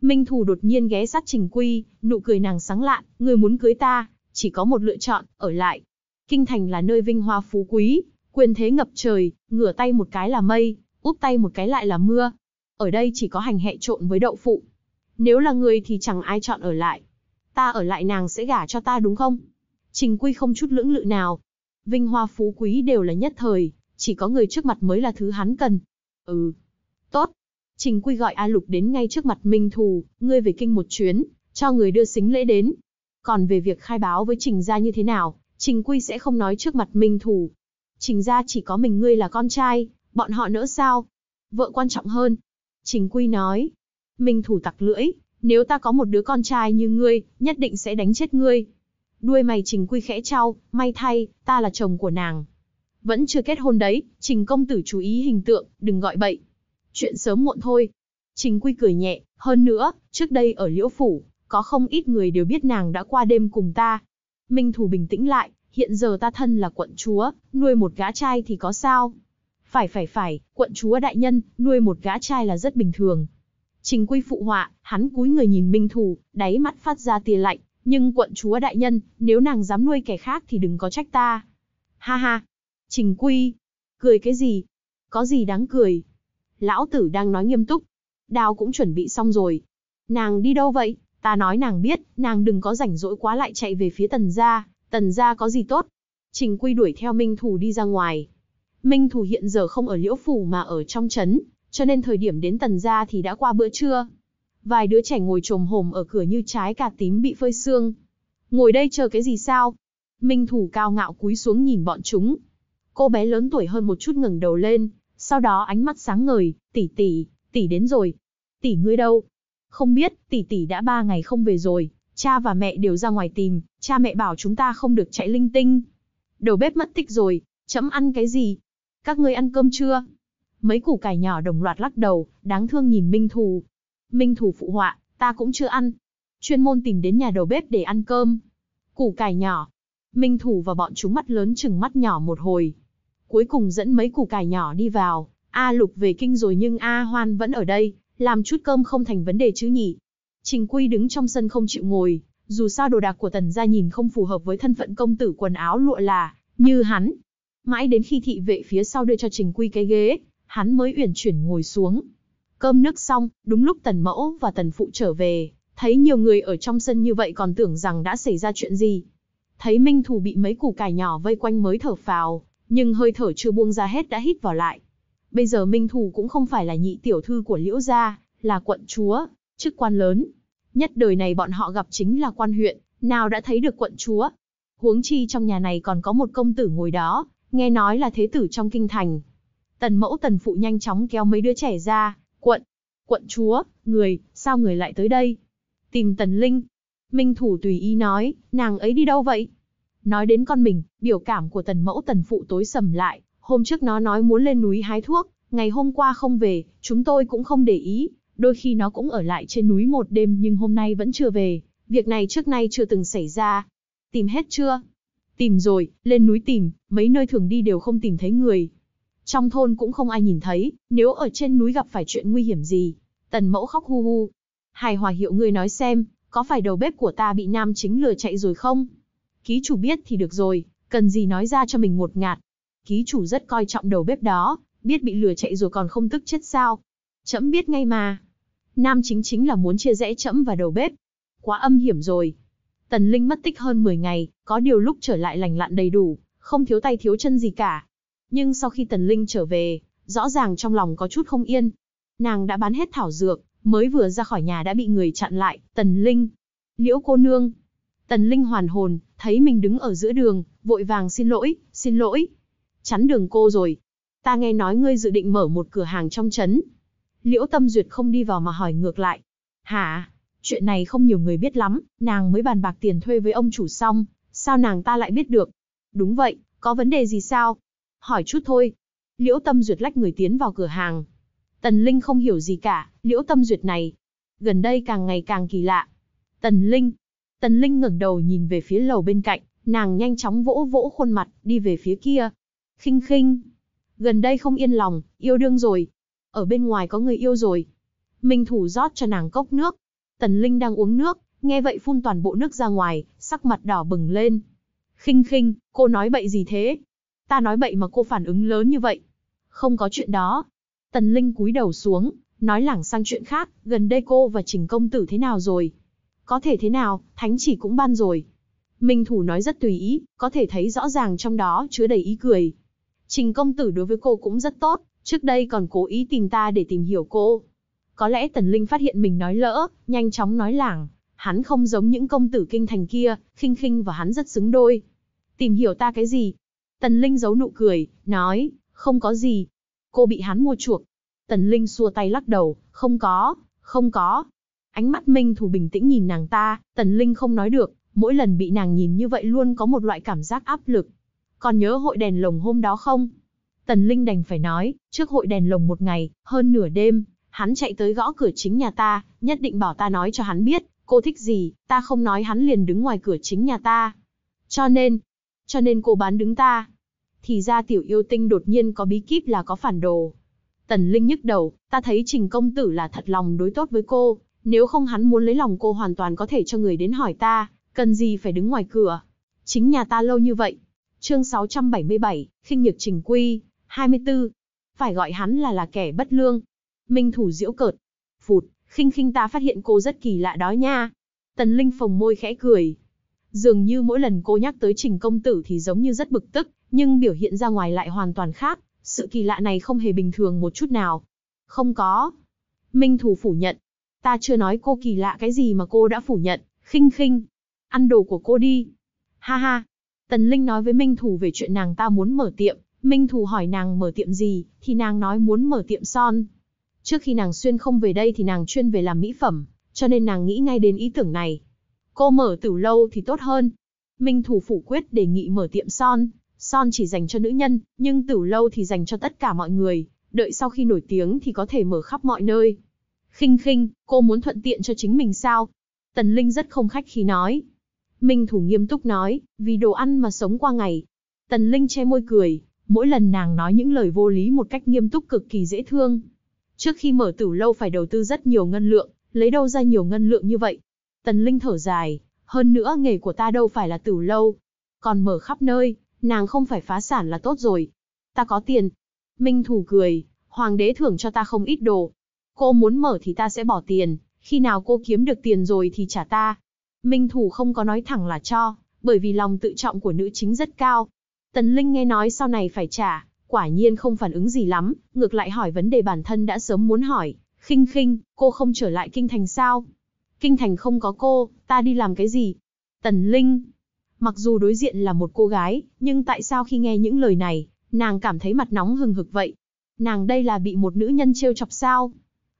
Minh thủ đột nhiên ghé sát trình quy, nụ cười nàng sáng lạn, người muốn cưới ta, chỉ có một lựa chọn, ở lại. Kinh thành là nơi vinh hoa phú quý, quyền thế ngập trời, ngửa tay một cái là mây, úp tay một cái lại là mưa. Ở đây chỉ có hành hẹ trộn với đậu phụ. Nếu là người thì chẳng ai chọn ở lại. Ta ở lại nàng sẽ gả cho ta đúng không? Trình Quy không chút lưỡng lự nào. Vinh hoa phú quý đều là nhất thời, chỉ có người trước mặt mới là thứ hắn cần. Ừ, tốt. Trình Quy gọi A Lục đến ngay trước mặt Minh Thù, ngươi về kinh một chuyến, cho người đưa xính lễ đến. Còn về việc khai báo với Trình gia như thế nào, Trình Quy sẽ không nói trước mặt Minh Thù. Trình gia chỉ có mình ngươi là con trai, bọn họ nỡ sao? Vợ quan trọng hơn. Trình Quy nói, mình thủ tặc lưỡi, nếu ta có một đứa con trai như ngươi, nhất định sẽ đánh chết ngươi. Đuôi mày Trình Quy khẽ trao, may thay, ta là chồng của nàng. Vẫn chưa kết hôn đấy, Trình công tử chú ý hình tượng, đừng gọi bậy. Chuyện sớm muộn thôi. Trình Quy cười nhẹ, hơn nữa, trước đây ở Liễu Phủ, có không ít người đều biết nàng đã qua đêm cùng ta. Minh Thủ bình tĩnh lại, hiện giờ ta thân là quận chúa, nuôi một gã trai thì có sao? Phải phải phải, quận chúa đại nhân, nuôi một gã trai là rất bình thường. Trình quy phụ họa, hắn cúi người nhìn minh thủ, đáy mắt phát ra tia lạnh, nhưng quận chúa đại nhân, nếu nàng dám nuôi kẻ khác thì đừng có trách ta. Ha ha, trình quy, cười cái gì? Có gì đáng cười? Lão tử đang nói nghiêm túc. đào cũng chuẩn bị xong rồi. Nàng đi đâu vậy? Ta nói nàng biết, nàng đừng có rảnh rỗi quá lại chạy về phía tần gia, tần gia có gì tốt. Trình quy đuổi theo minh thủ đi ra ngoài, Minh Thủ hiện giờ không ở Liễu Phủ mà ở trong trấn, cho nên thời điểm đến tần gia thì đã qua bữa trưa. Vài đứa trẻ ngồi trồm hồm ở cửa như trái cà tím bị phơi xương. Ngồi đây chờ cái gì sao? Minh Thủ cao ngạo cúi xuống nhìn bọn chúng. Cô bé lớn tuổi hơn một chút ngẩng đầu lên, sau đó ánh mắt sáng ngời, tỷ tỷ, tỷ đến rồi. Tỷ ngươi đâu? Không biết, tỷ tỷ đã ba ngày không về rồi, cha và mẹ đều ra ngoài tìm, cha mẹ bảo chúng ta không được chạy linh tinh. Đầu bếp mất tích rồi, chấm ăn cái gì, các ngươi ăn cơm chưa? Mấy củ cải nhỏ đồng loạt lắc đầu, đáng thương nhìn Minh Thù. Minh Thù phụ họa, ta cũng chưa ăn. Chuyên môn tìm đến nhà đầu bếp để ăn cơm. Củ cải nhỏ. Minh Thù và bọn chúng mắt lớn chừng mắt nhỏ một hồi. Cuối cùng dẫn mấy củ cải nhỏ đi vào. A Lục về kinh rồi nhưng A Hoan vẫn ở đây, làm chút cơm không thành vấn đề chứ nhỉ. Trình Quy đứng trong sân không chịu ngồi, dù sao đồ đạc của tần gia nhìn không phù hợp với thân phận công tử quần áo lụa là, như hắn, mãi đến khi thị vệ phía sau đưa cho Trình Quy cái ghế, hắn mới uyển chuyển ngồi xuống. Cơm nước xong, đúng lúc Tần Mẫu và Tần Phụ trở về, thấy nhiều người ở trong sân như vậy còn tưởng rằng đã xảy ra chuyện gì. Thấy Minh Thù bị mấy củ cải nhỏ vây quanh mới thở phào, nhưng hơi thở chưa buông ra hết đã hít vào lại. Bây giờ Minh Thù cũng không phải là nhị tiểu thư của Liễu Gia, là quận chúa, chức quan lớn. Nhất đời này bọn họ gặp chính là quan huyện, nào đã thấy được quận chúa. Huống chi trong nhà này còn có một công tử ngồi đó, nghe nói là thế tử trong kinh thành. Tần mẫu tần phụ nhanh chóng kéo mấy đứa trẻ ra, quận, quận chúa, người, sao người lại tới đây? Tìm tần linh. Minh thủ tùy ý nói, nàng ấy đi đâu vậy? Nói đến con mình, biểu cảm của tần mẫu tần phụ tối sầm lại, hôm trước nó nói muốn lên núi hái thuốc, ngày hôm qua không về, chúng tôi cũng không để ý, đôi khi nó cũng ở lại trên núi một đêm nhưng hôm nay vẫn chưa về, việc này trước nay chưa từng xảy ra. Tìm hết chưa? Tìm rồi, lên núi tìm, mấy nơi thường đi đều không tìm thấy người. Trong thôn cũng không ai nhìn thấy, nếu ở trên núi gặp phải chuyện nguy hiểm gì. Tần mẫu khóc hu hu. Hài hòa hiệu người nói xem, có phải đầu bếp của ta bị nam chính lừa chạy rồi không? Ký chủ biết thì được rồi, cần gì nói ra cho mình ngột ngạt. Ký chủ rất coi trọng đầu bếp đó, biết bị lừa chạy rồi còn không tức chết sao. Chấm biết ngay mà. Nam chính chính là muốn chia rẽ chấm và đầu bếp. Quá âm hiểm rồi, Tần Linh mất tích hơn 10 ngày, có điều lúc trở lại lành lặn đầy đủ, không thiếu tay thiếu chân gì cả. Nhưng sau khi Tần Linh trở về, rõ ràng trong lòng có chút không yên. Nàng đã bán hết thảo dược, mới vừa ra khỏi nhà đã bị người chặn lại, Tần Linh. Liễu cô nương. Tần Linh hoàn hồn, thấy mình đứng ở giữa đường, vội vàng xin lỗi, xin lỗi. Chắn đường cô rồi. Ta nghe nói ngươi dự định mở một cửa hàng trong trấn. Liễu Tâm Duyệt không đi vào mà hỏi ngược lại. Hả? Chuyện này không nhiều người biết lắm, nàng mới bàn bạc tiền thuê với ông chủ xong, sao nàng ta lại biết được? Đúng vậy, có vấn đề gì sao? Hỏi chút thôi. Liễu Tâm Duyệt lách người tiến vào cửa hàng. Tần Linh không hiểu gì cả, Liễu Tâm Duyệt này, gần đây càng ngày càng kỳ lạ. Tần Linh. Tần Linh ngẩng đầu nhìn về phía lầu bên cạnh, nàng nhanh chóng vỗ vỗ khuôn mặt, đi về phía kia. Khinh khinh. Gần đây không yên lòng, yêu đương rồi. Ở bên ngoài có người yêu rồi. Minh Thủ rót cho nàng cốc nước, Tần Linh đang uống nước, nghe vậy phun toàn bộ nước ra ngoài, sắc mặt đỏ bừng lên. Khinh khinh, cô nói bậy gì thế? Ta nói bậy mà cô phản ứng lớn như vậy. Không có chuyện đó. Tần Linh cúi đầu xuống, nói lảng sang chuyện khác, gần đây cô và Trình Công Tử thế nào rồi? Có thể thế nào, Thánh chỉ cũng ban rồi. Minh Thủ nói rất tùy ý, có thể thấy rõ ràng trong đó chứa đầy ý cười. Trình Công Tử đối với cô cũng rất tốt, trước đây còn cố ý tìm ta để tìm hiểu cô, có lẽ Tần Linh phát hiện mình nói lỡ, nhanh chóng nói lảng. Hắn không giống những công tử kinh thành kia, khinh khinh và hắn rất xứng đôi. Tìm hiểu ta cái gì? Tần Linh giấu nụ cười, nói, không có gì. Cô bị hắn mua chuộc. Tần Linh xua tay lắc đầu, không có, không có. Ánh mắt Minh Thù bình tĩnh nhìn nàng ta, Tần Linh không nói được, mỗi lần bị nàng nhìn như vậy luôn có một loại cảm giác áp lực. Còn nhớ hội đèn lồng hôm đó không? Tần Linh đành phải nói, trước hội đèn lồng một ngày, hơn nửa đêm, hắn chạy tới gõ cửa chính nhà ta, nhất định bảo ta nói cho hắn biết, cô thích gì, ta không nói hắn liền đứng ngoài cửa chính nhà ta. Cho nên, cho nên cô bán đứng ta. Thì ra tiểu yêu tinh đột nhiên có bí kíp là có phản đồ. Tần Linh nhức đầu, ta thấy Trình Công Tử là thật lòng đối tốt với cô, nếu không hắn muốn lấy lòng cô hoàn toàn có thể cho người đến hỏi ta, cần gì phải đứng ngoài cửa. Chính nhà ta lâu như vậy. Chương 677, khinh nhược Trình Quy, 24. Phải gọi hắn là là kẻ bất lương, Minh thủ diễu cợt. Phụt, khinh khinh ta phát hiện cô rất kỳ lạ đó nha. Tần Linh phồng môi khẽ cười. Dường như mỗi lần cô nhắc tới trình công tử thì giống như rất bực tức, nhưng biểu hiện ra ngoài lại hoàn toàn khác. Sự kỳ lạ này không hề bình thường một chút nào. Không có. Minh thủ phủ nhận. Ta chưa nói cô kỳ lạ cái gì mà cô đã phủ nhận. Khinh khinh. Ăn đồ của cô đi. Ha ha. Tần Linh nói với Minh thủ về chuyện nàng ta muốn mở tiệm. Minh thủ hỏi nàng mở tiệm gì, thì nàng nói muốn mở tiệm son, Trước khi nàng xuyên không về đây thì nàng chuyên về làm mỹ phẩm, cho nên nàng nghĩ ngay đến ý tưởng này. Cô mở tử lâu thì tốt hơn. Minh thủ phủ quyết đề nghị mở tiệm son, son chỉ dành cho nữ nhân, nhưng tử lâu thì dành cho tất cả mọi người, đợi sau khi nổi tiếng thì có thể mở khắp mọi nơi. Khinh khinh, cô muốn thuận tiện cho chính mình sao? Tần Linh rất không khách khi nói. Minh thủ nghiêm túc nói, vì đồ ăn mà sống qua ngày. Tần Linh che môi cười, mỗi lần nàng nói những lời vô lý một cách nghiêm túc cực kỳ dễ thương. Trước khi mở tử lâu phải đầu tư rất nhiều ngân lượng, lấy đâu ra nhiều ngân lượng như vậy? Tần Linh thở dài, hơn nữa nghề của ta đâu phải là tử lâu. Còn mở khắp nơi, nàng không phải phá sản là tốt rồi. Ta có tiền. Minh Thù cười, hoàng đế thưởng cho ta không ít đồ. Cô muốn mở thì ta sẽ bỏ tiền, khi nào cô kiếm được tiền rồi thì trả ta. Minh Thù không có nói thẳng là cho, bởi vì lòng tự trọng của nữ chính rất cao. Tần Linh nghe nói sau này phải trả, quả nhiên không phản ứng gì lắm, ngược lại hỏi vấn đề bản thân đã sớm muốn hỏi, khinh khinh, cô không trở lại kinh thành sao? Kinh thành không có cô, ta đi làm cái gì? Tần Linh, mặc dù đối diện là một cô gái, nhưng tại sao khi nghe những lời này, nàng cảm thấy mặt nóng hừng hực vậy? Nàng đây là bị một nữ nhân trêu chọc sao?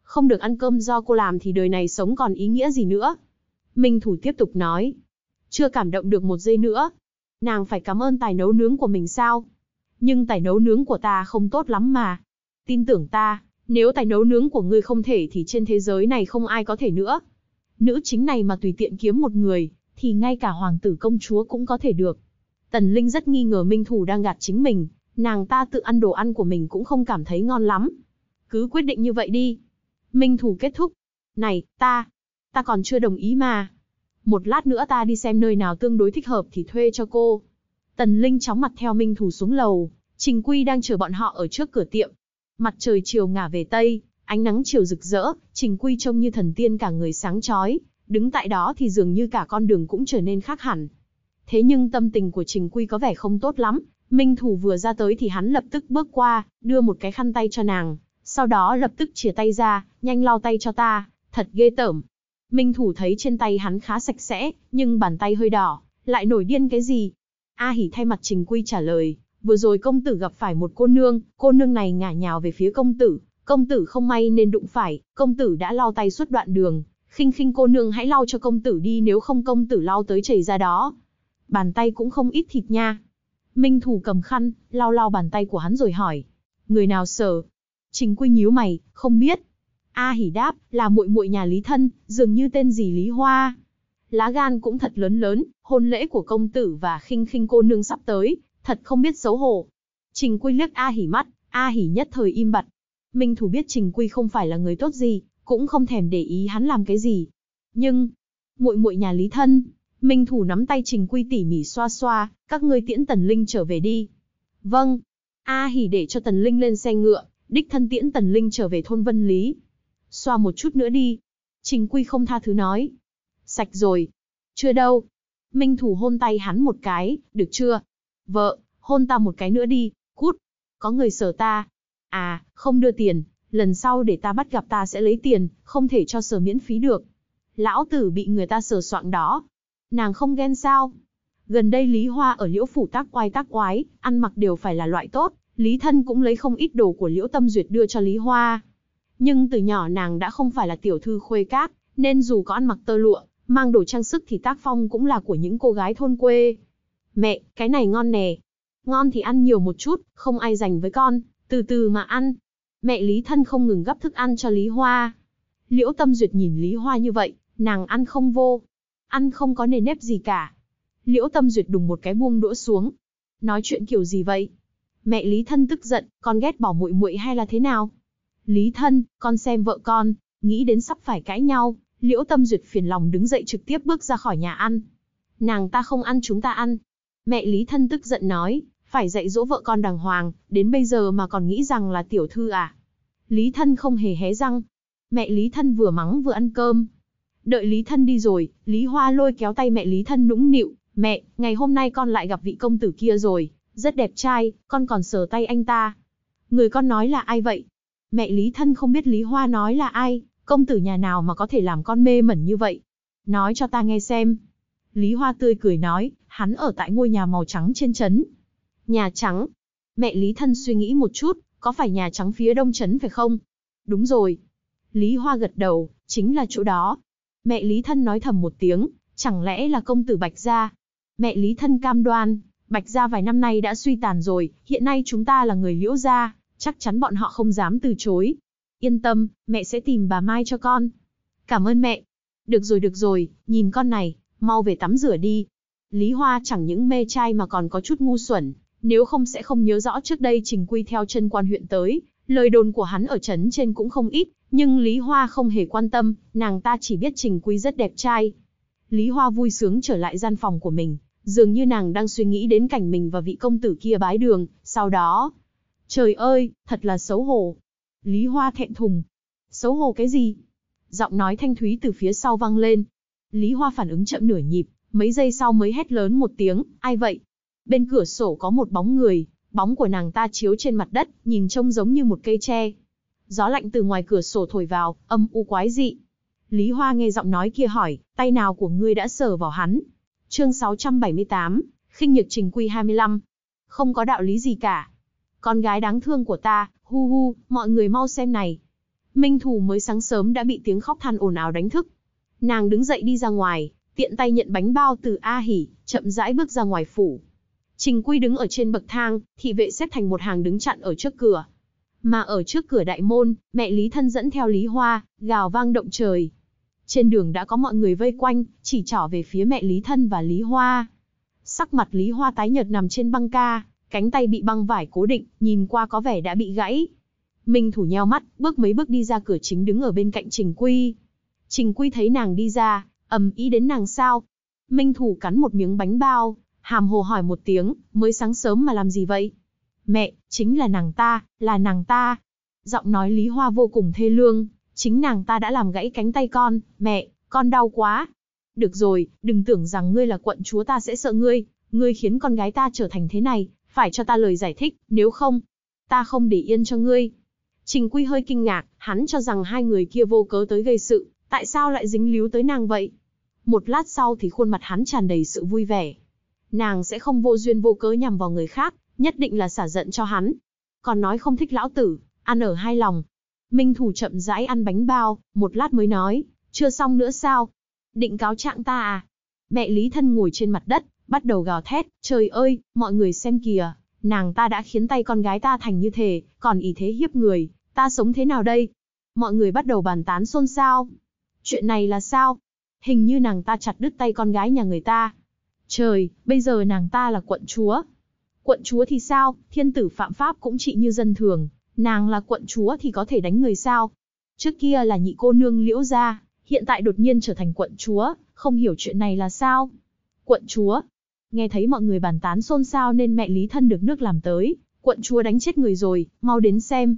Không được ăn cơm do cô làm thì đời này sống còn ý nghĩa gì nữa? Minh Thủ tiếp tục nói. Chưa cảm động được một giây nữa. Nàng phải cảm ơn tài nấu nướng của mình sao? nhưng tài nấu nướng của ta không tốt lắm mà. Tin tưởng ta, nếu tài nấu nướng của ngươi không thể thì trên thế giới này không ai có thể nữa. Nữ chính này mà tùy tiện kiếm một người, thì ngay cả hoàng tử công chúa cũng có thể được. Tần Linh rất nghi ngờ Minh Thủ đang gạt chính mình, nàng ta tự ăn đồ ăn của mình cũng không cảm thấy ngon lắm. Cứ quyết định như vậy đi. Minh Thủ kết thúc. Này, ta, ta còn chưa đồng ý mà. Một lát nữa ta đi xem nơi nào tương đối thích hợp thì thuê cho cô. Tần Linh chóng mặt theo Minh Thù xuống lầu, Trình Quy đang chờ bọn họ ở trước cửa tiệm. Mặt trời chiều ngả về Tây, ánh nắng chiều rực rỡ, Trình Quy trông như thần tiên cả người sáng chói, đứng tại đó thì dường như cả con đường cũng trở nên khác hẳn. Thế nhưng tâm tình của Trình Quy có vẻ không tốt lắm, Minh Thù vừa ra tới thì hắn lập tức bước qua, đưa một cái khăn tay cho nàng, sau đó lập tức chìa tay ra, nhanh lau tay cho ta, thật ghê tởm. Minh Thủ thấy trên tay hắn khá sạch sẽ, nhưng bàn tay hơi đỏ, lại nổi điên cái gì, A Hỉ thay mặt Trình Quy trả lời, vừa rồi công tử gặp phải một cô nương, cô nương này ngả nhào về phía công tử, công tử không may nên đụng phải, công tử đã lau tay suốt đoạn đường, khinh khinh cô nương hãy lau cho công tử đi nếu không công tử lau tới chảy ra đó. Bàn tay cũng không ít thịt nha. Minh Thù cầm khăn, lau lau bàn tay của hắn rồi hỏi, người nào sợ? Trình Quy nhíu mày, không biết. A Hỉ đáp, là muội muội nhà Lý thân, dường như tên gì Lý Hoa. Lá gan cũng thật lớn lớn, hôn lễ của công tử và khinh khinh cô nương sắp tới, thật không biết xấu hổ. Trình Quy liếc A Hỉ mắt, A Hỉ nhất thời im bặt. Minh Thủ biết Trình Quy không phải là người tốt gì, cũng không thèm để ý hắn làm cái gì. Nhưng, muội muội nhà Lý thân, Minh Thủ nắm tay Trình Quy tỉ mỉ xoa xoa, các ngươi tiễn Tần Linh trở về đi. Vâng. A Hỉ để cho Tần Linh lên xe ngựa, đích thân tiễn Tần Linh trở về thôn Vân Lý. Xoa một chút nữa đi. Trình Quy không tha thứ nói. Sạch rồi. Chưa đâu, Minh Thủ hôn tay hắn một cái, được chưa? Vợ, hôn ta một cái nữa đi, cút. Có người sờ ta. À, không đưa tiền, lần sau để ta bắt gặp ta sẽ lấy tiền, không thể cho sờ miễn phí được. Lão tử bị người ta sờ soạn đó. Nàng không ghen sao? Gần đây Lý Hoa ở Liễu Phủ tác oai tác quái, ăn mặc đều phải là loại tốt, Lý Thân cũng lấy không ít đồ của Liễu Tâm Duyệt đưa cho Lý Hoa. Nhưng từ nhỏ nàng đã không phải là tiểu thư khuê cát, nên dù có ăn mặc tơ lụa, mang đồ trang sức thì tác phong cũng là của những cô gái thôn quê. Mẹ, cái này ngon nè. Ngon thì ăn nhiều một chút, không ai dành với con, từ từ mà ăn. Mẹ Lý Thân không ngừng gấp thức ăn cho Lý Hoa. Liễu Tâm Duyệt nhìn Lý Hoa như vậy, nàng ăn không vô. Ăn không có nề nếp gì cả. Liễu Tâm Duyệt đùng một cái buông đũa xuống. Nói chuyện kiểu gì vậy? Mẹ Lý Thân tức giận, con ghét bỏ muội muội hay là thế nào? Lý Thân, con xem vợ con, nghĩ đến sắp phải cãi nhau, Liễu Tâm Duyệt phiền lòng đứng dậy trực tiếp bước ra khỏi nhà ăn. Nàng ta không ăn chúng ta ăn. Mẹ Lý Thân tức giận nói, phải dạy dỗ vợ con đàng hoàng, đến bây giờ mà còn nghĩ rằng là tiểu thư à. Lý Thân không hề hé răng. Mẹ Lý Thân vừa mắng vừa ăn cơm. Đợi Lý Thân đi rồi, Lý Hoa lôi kéo tay mẹ Lý Thân nũng nịu. Mẹ, ngày hôm nay con lại gặp vị công tử kia rồi, rất đẹp trai, con còn sờ tay anh ta. Người con nói là ai vậy? Mẹ Lý Thân không biết Lý Hoa nói là ai, Công tử nhà nào mà có thể làm con mê mẩn như vậy? Nói cho ta nghe xem. Lý Hoa tươi cười nói, hắn ở tại ngôi nhà màu trắng trên trấn. Nhà trắng. Mẹ Lý Thân suy nghĩ một chút, có phải nhà trắng phía đông trấn phải không? Đúng rồi. Lý Hoa gật đầu, chính là chỗ đó. Mẹ Lý Thân nói thầm một tiếng, chẳng lẽ là công tử Bạch Gia? Mẹ Lý Thân cam đoan, Bạch Gia vài năm nay đã suy tàn rồi, hiện nay chúng ta là người liễu gia, chắc chắn bọn họ không dám từ chối, Yên tâm, mẹ sẽ tìm bà Mai cho con. Cảm ơn mẹ. Được rồi được rồi, nhìn con này, mau về tắm rửa đi. Lý Hoa chẳng những mê trai mà còn có chút ngu xuẩn, nếu không sẽ không nhớ rõ trước đây Trình Quy theo chân quan huyện tới, lời đồn của hắn ở trấn trên cũng không ít, nhưng Lý Hoa không hề quan tâm, nàng ta chỉ biết Trình Quy rất đẹp trai. Lý Hoa vui sướng trở lại gian phòng của mình, dường như nàng đang suy nghĩ đến cảnh mình và vị công tử kia bái đường, sau đó... Trời ơi, thật là xấu hổ, Lý Hoa thẹn thùng. Xấu hổ cái gì? Giọng nói thanh thúy từ phía sau vang lên. Lý Hoa phản ứng chậm nửa nhịp, mấy giây sau mới hét lớn một tiếng, ai vậy? Bên cửa sổ có một bóng người, bóng của nàng ta chiếu trên mặt đất, nhìn trông giống như một cây tre. Gió lạnh từ ngoài cửa sổ thổi vào, âm u quái dị. Lý Hoa nghe giọng nói kia hỏi, tay nào của ngươi đã sờ vào hắn? Chương 678, khinh nhược trình quy 25. Không có đạo lý gì cả. Con gái đáng thương của ta, Hu hu, mọi người mau xem này. Minh Thù mới sáng sớm đã bị tiếng khóc than ồn ào đánh thức. Nàng đứng dậy đi ra ngoài, tiện tay nhận bánh bao từ A Hỉ, chậm rãi bước ra ngoài phủ. Trình Quy đứng ở trên bậc thang, thị vệ xếp thành một hàng đứng chặn ở trước cửa. Mà ở trước cửa đại môn, mẹ Lý Thân dẫn theo Lý Hoa, gào vang động trời. Trên đường đã có mọi người vây quanh, chỉ trỏ về phía mẹ Lý Thân và Lý Hoa. Sắc mặt Lý Hoa tái nhợt nằm trên băng ca, Cánh tay bị băng vải cố định, nhìn qua có vẻ đã bị gãy. Minh thủ nheo mắt, bước mấy bước đi ra cửa chính đứng ở bên cạnh Trình Quy. Trình Quy thấy nàng đi ra, ầm ý đến nàng sao. Minh thủ cắn một miếng bánh bao, hàm hồ hỏi một tiếng, mới sáng sớm mà làm gì vậy? Mẹ, chính là nàng ta, là nàng ta. Giọng nói Lý Hoa vô cùng thê lương, chính nàng ta đã làm gãy cánh tay con, mẹ, con đau quá. Được rồi, đừng tưởng rằng ngươi là quận chúa ta sẽ sợ ngươi, ngươi khiến con gái ta trở thành thế này, phải cho ta lời giải thích, nếu không, ta không để yên cho ngươi. Trình Quy hơi kinh ngạc, hắn cho rằng hai người kia vô cớ tới gây sự, tại sao lại dính líu tới nàng vậy? Một lát sau thì khuôn mặt hắn tràn đầy sự vui vẻ. Nàng sẽ không vô duyên vô cớ nhằm vào người khác, nhất định là xả giận cho hắn. Còn nói không thích lão tử, ăn ở hai lòng. Minh Thủ chậm rãi ăn bánh bao, một lát mới nói, chưa xong nữa sao? Định cáo trạng ta à? Mẹ Lý Thân ngồi trên mặt đất, bắt đầu gào thét, trời ơi, mọi người xem kìa, nàng ta đã khiến tay con gái ta thành như thế, còn ý thế hiếp người, ta sống thế nào đây? Mọi người bắt đầu bàn tán xôn xao. Chuyện này là sao? Hình như nàng ta chặt đứt tay con gái nhà người ta. Trời, bây giờ nàng ta là quận chúa. Quận chúa thì sao, thiên tử phạm pháp cũng trị như dân thường, nàng là quận chúa thì có thể đánh người sao? Trước kia là nhị cô nương liễu gia, hiện tại đột nhiên trở thành quận chúa, không hiểu chuyện này là sao? Quận chúa, Nghe thấy mọi người bàn tán xôn xao nên mẹ Lý Thân được nước làm tới, quận chúa đánh chết người rồi, mau đến xem.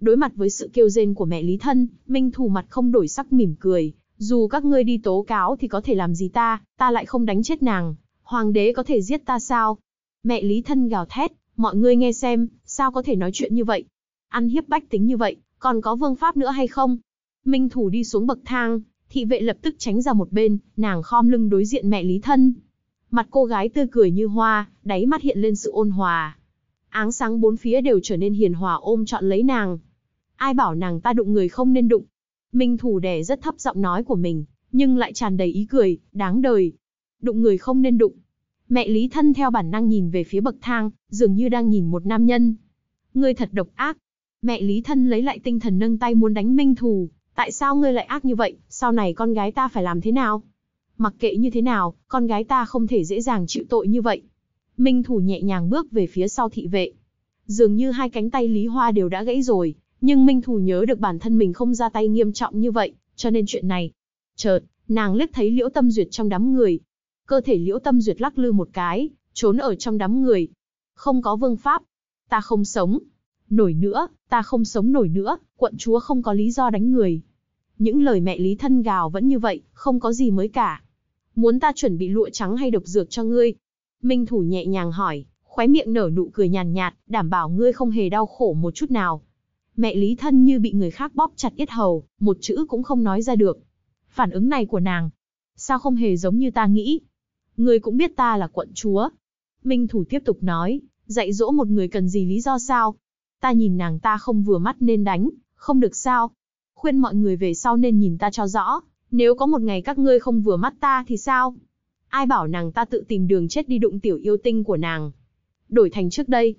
Đối mặt với sự kêu rên của mẹ Lý Thân, Minh Thù mặt không đổi sắc mỉm cười, dù các ngươi đi tố cáo thì có thể làm gì ta, ta lại không đánh chết nàng, hoàng đế có thể giết ta sao? Mẹ Lý Thân gào thét, mọi người nghe xem, sao có thể nói chuyện như vậy? Ăn hiếp bách tính như vậy, còn có vương pháp nữa hay không? Minh Thù đi xuống bậc thang, thị vệ lập tức tránh ra một bên, nàng khom lưng đối diện mẹ Lý Thân, Mặt cô gái tươi cười như hoa, đáy mắt hiện lên sự ôn hòa. Áng sáng bốn phía đều trở nên hiền hòa ôm trọn lấy nàng. Ai bảo nàng ta đụng người không nên đụng. Minh thủ đẻ rất thấp giọng nói của mình, nhưng lại tràn đầy ý cười, đáng đời. Đụng người không nên đụng. Mẹ Lý Thân theo bản năng nhìn về phía bậc thang, dường như đang nhìn một nam nhân. Ngươi thật độc ác. Mẹ Lý Thân lấy lại tinh thần nâng tay muốn đánh Minh Thù. Tại sao ngươi lại ác như vậy, sau này con gái ta phải làm thế nào? mặc kệ như thế nào, con gái ta không thể dễ dàng chịu tội như vậy. Minh Thủ nhẹ nhàng bước về phía sau thị vệ. Dường như hai cánh tay Lý Hoa đều đã gãy rồi, nhưng Minh Thủ nhớ được bản thân mình không ra tay nghiêm trọng như vậy, cho nên chuyện này. Chợt, nàng liếc thấy Liễu Tâm Duyệt trong đám người. Cơ thể Liễu Tâm Duyệt lắc lư một cái, trốn ở trong đám người. Không có vương pháp. Ta không sống. Nổi nữa, ta không sống nổi nữa, quận chúa không có lý do đánh người. Những lời mẹ Lý Thân gào vẫn như vậy, không có gì mới cả. Muốn ta chuẩn bị lụa trắng hay độc dược cho ngươi? Minh Thủ nhẹ nhàng hỏi, khóe miệng nở nụ cười nhàn nhạt, đảm bảo ngươi không hề đau khổ một chút nào. Mẹ Lý Thân như bị người khác bóp chặt yết hầu, một chữ cũng không nói ra được. Phản ứng này của nàng, sao không hề giống như ta nghĩ? Ngươi cũng biết ta là quận chúa. Minh Thủ tiếp tục nói, dạy dỗ một người cần gì lý do sao? Ta nhìn nàng ta không vừa mắt nên đánh, không được sao? Khuyên mọi người về sau nên nhìn ta cho rõ, nếu có một ngày các ngươi không vừa mắt ta thì sao? Ai bảo nàng ta tự tìm đường chết đi đụng tiểu yêu tinh của nàng? Đổi thành trước đây.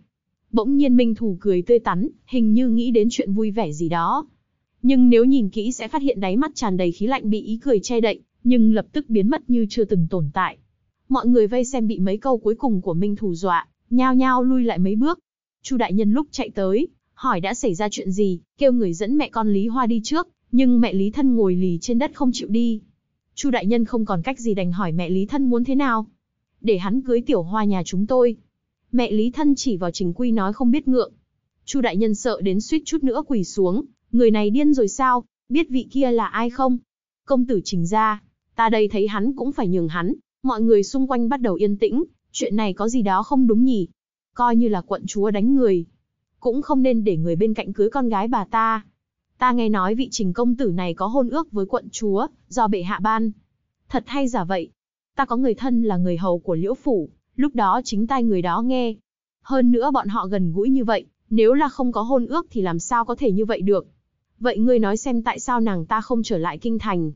Bỗng nhiên Minh Thù cười tươi tắn, hình như nghĩ đến chuyện vui vẻ gì đó. Nhưng nếu nhìn kỹ sẽ phát hiện đáy mắt tràn đầy khí lạnh bị ý cười che đậy, nhưng lập tức biến mất như chưa từng tồn tại. Mọi người vây xem bị mấy câu cuối cùng của Minh Thù dọa, nhao nhao lui lại mấy bước. Chu đại nhân lúc chạy tới, hỏi đã xảy ra chuyện gì, kêu người dẫn mẹ con Lý Hoa đi trước, nhưng mẹ Lý Thân ngồi lì trên đất không chịu đi. Chu đại nhân không còn cách gì đành hỏi mẹ Lý Thân muốn thế nào. Để hắn cưới tiểu hoa nhà chúng tôi. Mẹ Lý Thân chỉ vào Trình Quy nói không biết ngượng. Chu đại nhân sợ đến suýt chút nữa quỳ xuống, người này điên rồi sao, biết vị kia là ai không? Công tử Trình gia, ta đây thấy hắn cũng phải nhường hắn, mọi người xung quanh bắt đầu yên tĩnh, chuyện này có gì đó không đúng nhỉ? Coi như là quận chúa đánh người, cũng không nên để người bên cạnh cưới con gái bà ta. Ta nghe nói vị trình công tử này có hôn ước với quận chúa, do bệ hạ ban. Thật hay giả vậy? Ta có người thân là người hầu của liễu phủ, lúc đó chính tay người đó nghe. Hơn nữa bọn họ gần gũi như vậy, nếu là không có hôn ước thì làm sao có thể như vậy được. Vậy ngươi nói xem tại sao nàng ta không trở lại kinh thành.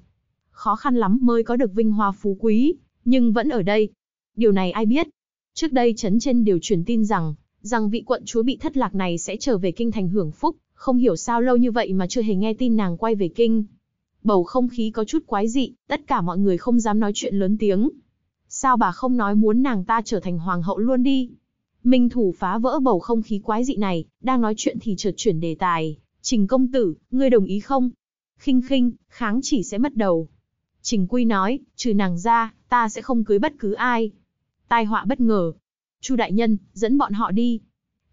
Khó khăn lắm mới có được vinh hoa phú quý, nhưng vẫn ở đây. Điều này ai biết? Trước đây chấn trên đều truyền tin rằng, rằng vị quận chúa bị thất lạc này sẽ trở về kinh thành hưởng phúc, không hiểu sao lâu như vậy mà chưa hề nghe tin nàng quay về kinh. Bầu không khí có chút quái dị, tất cả mọi người không dám nói chuyện lớn tiếng. Sao bà không nói muốn nàng ta trở thành hoàng hậu luôn đi? Minh thủ phá vỡ bầu không khí quái dị này, đang nói chuyện thì chợt chuyển đề tài. Trình công tử, ngươi đồng ý không? Khinh khinh, kháng chỉ sẽ mất đầu. Trình quy nói, trừ nàng ra, ta sẽ không cưới bất cứ ai. Tai họa bất ngờ, Chu đại nhân, dẫn bọn họ đi.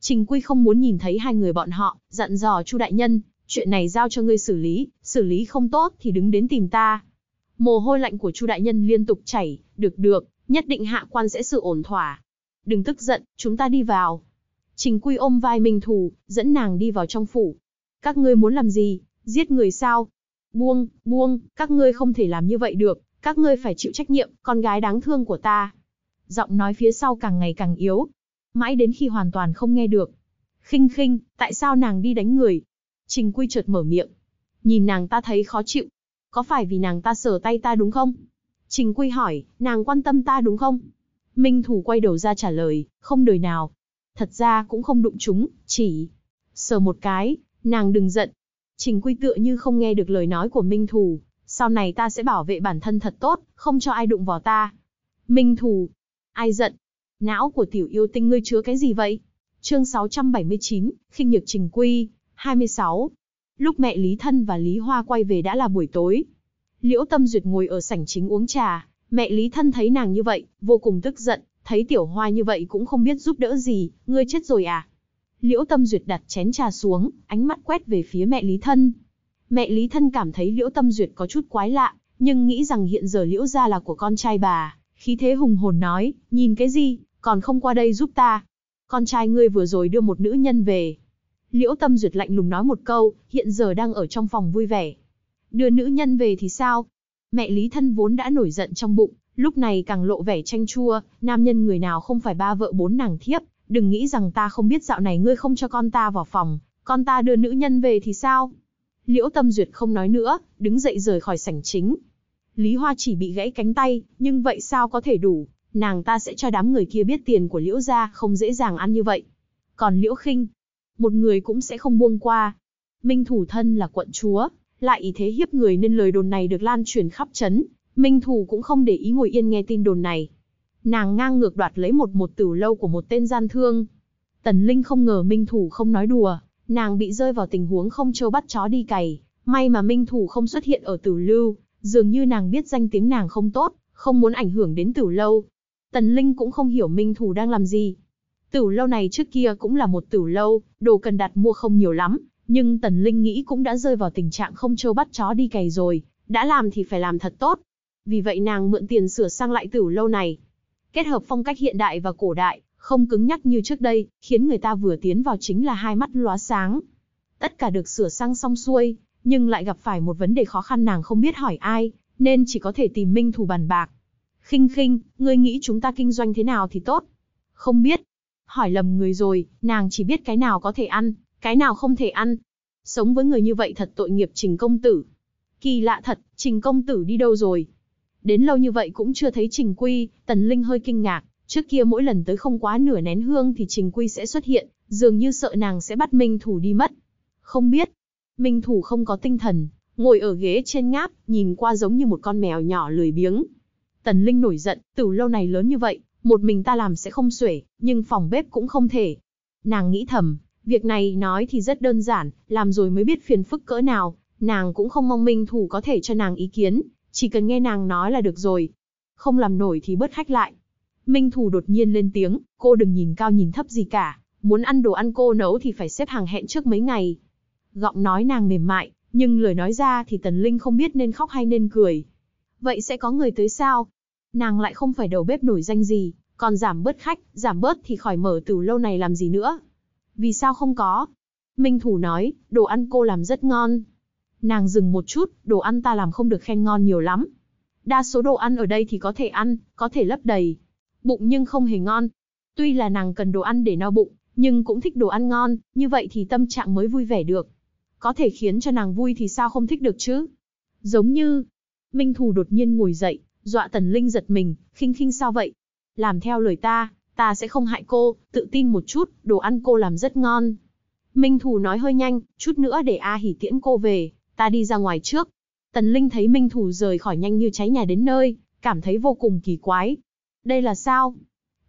Trình Quy không muốn nhìn thấy hai người bọn họ, dặn dò Chu đại nhân, chuyện này giao cho ngươi xử lý, xử lý không tốt thì đứng đến tìm ta. Mồ hôi lạnh của Chu đại nhân liên tục chảy, được được, nhất định hạ quan sẽ sự ổn thỏa. Đừng tức giận, chúng ta đi vào. Trình Quy ôm vai Minh Thù, dẫn nàng đi vào trong phủ. Các ngươi muốn làm gì, giết người sao? Buông, buông, các ngươi không thể làm như vậy được, các ngươi phải chịu trách nhiệm, con gái đáng thương của ta giọng nói phía sau càng ngày càng yếu, mãi đến khi hoàn toàn không nghe được. Khinh khinh, tại sao nàng đi đánh người? Trình Quy chợt mở miệng. Nhìn nàng ta thấy khó chịu. Có phải vì nàng ta sờ tay ta đúng không? Trình Quy hỏi, nàng quan tâm ta đúng không? Minh Thủ quay đầu ra trả lời, không đời nào. Thật ra cũng không đụng chúng, chỉ sờ một cái, nàng đừng giận. Trình Quy tựa như không nghe được lời nói của Minh Thủ, sau này ta sẽ bảo vệ bản thân thật tốt, không cho ai đụng vào ta. Minh Thủ ai giận. Não của tiểu yêu tinh ngươi chứa cái gì vậy? Chương 679, khinh nhược trình quy, 26. Lúc mẹ Lý Thân và Lý Hoa quay về đã là buổi tối. Liễu Tâm Duyệt ngồi ở sảnh chính uống trà, mẹ Lý Thân thấy nàng như vậy, vô cùng tức giận, thấy tiểu hoa như vậy cũng không biết giúp đỡ gì, ngươi chết rồi à? Liễu Tâm Duyệt đặt chén trà xuống, ánh mắt quét về phía mẹ Lý Thân. Mẹ Lý Thân cảm thấy Liễu Tâm Duyệt có chút quái lạ, nhưng nghĩ rằng hiện giờ Liễu gia là của con trai bà, khí thế hùng hồn nói, nhìn cái gì, còn không qua đây giúp ta. Con trai ngươi vừa rồi đưa một nữ nhân về. Liễu Tâm Duyệt lạnh lùng nói một câu, hiện giờ đang ở trong phòng vui vẻ. Đưa nữ nhân về thì sao? Mẹ Lý Thân vốn đã nổi giận trong bụng, lúc này càng lộ vẻ tranh chua, nam nhân người nào không phải ba vợ bốn nàng thiếp, đừng nghĩ rằng ta không biết dạo này ngươi không cho con ta vào phòng, con ta đưa nữ nhân về thì sao? Liễu Tâm Duyệt không nói nữa, đứng dậy rời khỏi sảnh chính, Lý Hoa chỉ bị gãy cánh tay, nhưng vậy sao có thể đủ, nàng ta sẽ cho đám người kia biết tiền của Liễu gia không dễ dàng ăn như vậy. Còn Liễu Khinh, một người cũng sẽ không buông qua. Minh thủ thân là quận chúa, lại ý thế hiếp người nên lời đồn này được lan truyền khắp chấn. Minh thủ cũng không để ý ngồi yên nghe tin đồn này. Nàng ngang ngược đoạt lấy một một tử lâu của một tên gian thương. Tần Linh không ngờ Minh thủ không nói đùa, nàng bị rơi vào tình huống không trâu bắt chó đi cày, may mà Minh thủ không xuất hiện ở Tử Lưu, Dường như nàng biết danh tiếng nàng không tốt, không muốn ảnh hưởng đến Tử Lâu. Tần Linh cũng không hiểu Minh Thù đang làm gì. Tử Lâu này trước kia cũng là một Tử Lâu, đồ cần đặt mua không nhiều lắm, nhưng Tần Linh nghĩ cũng đã rơi vào tình trạng không trâu bắt chó đi cày rồi, đã làm thì phải làm thật tốt. Vì vậy nàng mượn tiền sửa sang lại Tử Lâu này. Kết hợp phong cách hiện đại và cổ đại, không cứng nhắc như trước đây, khiến người ta vừa tiến vào chính là hai mắt lóa sáng. Tất cả được sửa sang xong xuôi, nhưng lại gặp phải một vấn đề khó khăn nàng không biết hỏi ai, nên chỉ có thể tìm Minh Thù bàn bạc. Khinh khinh, ngươi nghĩ chúng ta kinh doanh thế nào thì tốt? Không biết. Hỏi lầm người rồi, nàng chỉ biết cái nào có thể ăn, cái nào không thể ăn. Sống với người như vậy thật tội nghiệp Trình Công Tử. Kỳ lạ thật, Trình Công Tử đi đâu rồi? Đến lâu như vậy cũng chưa thấy Trình Quy, Tần Linh hơi kinh ngạc. Trước kia mỗi lần tới không quá nửa nén hương thì Trình Quy sẽ xuất hiện, dường như sợ nàng sẽ bắt Minh Thủ đi mất. Không biết, Minh Thủ không có tinh thần, ngồi ở ghế trên ngáp, nhìn qua giống như một con mèo nhỏ lười biếng. Tần Linh nổi giận, từ lâu này lớn như vậy, một mình ta làm sẽ không xuể, nhưng phòng bếp cũng không thể. Nàng nghĩ thầm, việc này nói thì rất đơn giản, làm rồi mới biết phiền phức cỡ nào, nàng cũng không mong Minh Thủ có thể cho nàng ý kiến, chỉ cần nghe nàng nói là được rồi. Không làm nổi thì bớt khách lại. Minh Thủ đột nhiên lên tiếng, cô đừng nhìn cao nhìn thấp gì cả, muốn ăn đồ ăn cô nấu thì phải xếp hàng hẹn trước mấy ngày, Giọng nói nàng mềm mại, nhưng lời nói ra thì Tần Linh không biết nên khóc hay nên cười. Vậy sẽ có người tới sao? Nàng lại không phải đầu bếp nổi danh gì, còn giảm bớt khách, giảm bớt thì khỏi mở từ lâu này làm gì nữa. Vì sao không có? Minh Thủ nói, đồ ăn cô làm rất ngon. Nàng dừng một chút, đồ ăn ta làm không được khen ngon nhiều lắm. Đa số đồ ăn ở đây thì có thể ăn, có thể lấp đầy. Bụng nhưng không hề ngon. Tuy là nàng cần đồ ăn để no bụng, nhưng cũng thích đồ ăn ngon, như vậy thì tâm trạng mới vui vẻ được. Có thể khiến cho nàng vui thì sao không thích được chứ? Giống như... Minh Thù đột nhiên ngồi dậy, dọa Tần Linh giật mình, khinh khinh sao vậy? Làm theo lời ta, ta sẽ không hại cô, tự tin một chút, đồ ăn cô làm rất ngon. Minh Thù nói hơi nhanh, chút nữa để A Hỉ tiễn cô về, ta đi ra ngoài trước. Tần Linh thấy Minh Thù rời khỏi nhanh như cháy nhà đến nơi, cảm thấy vô cùng kỳ quái. Đây là sao?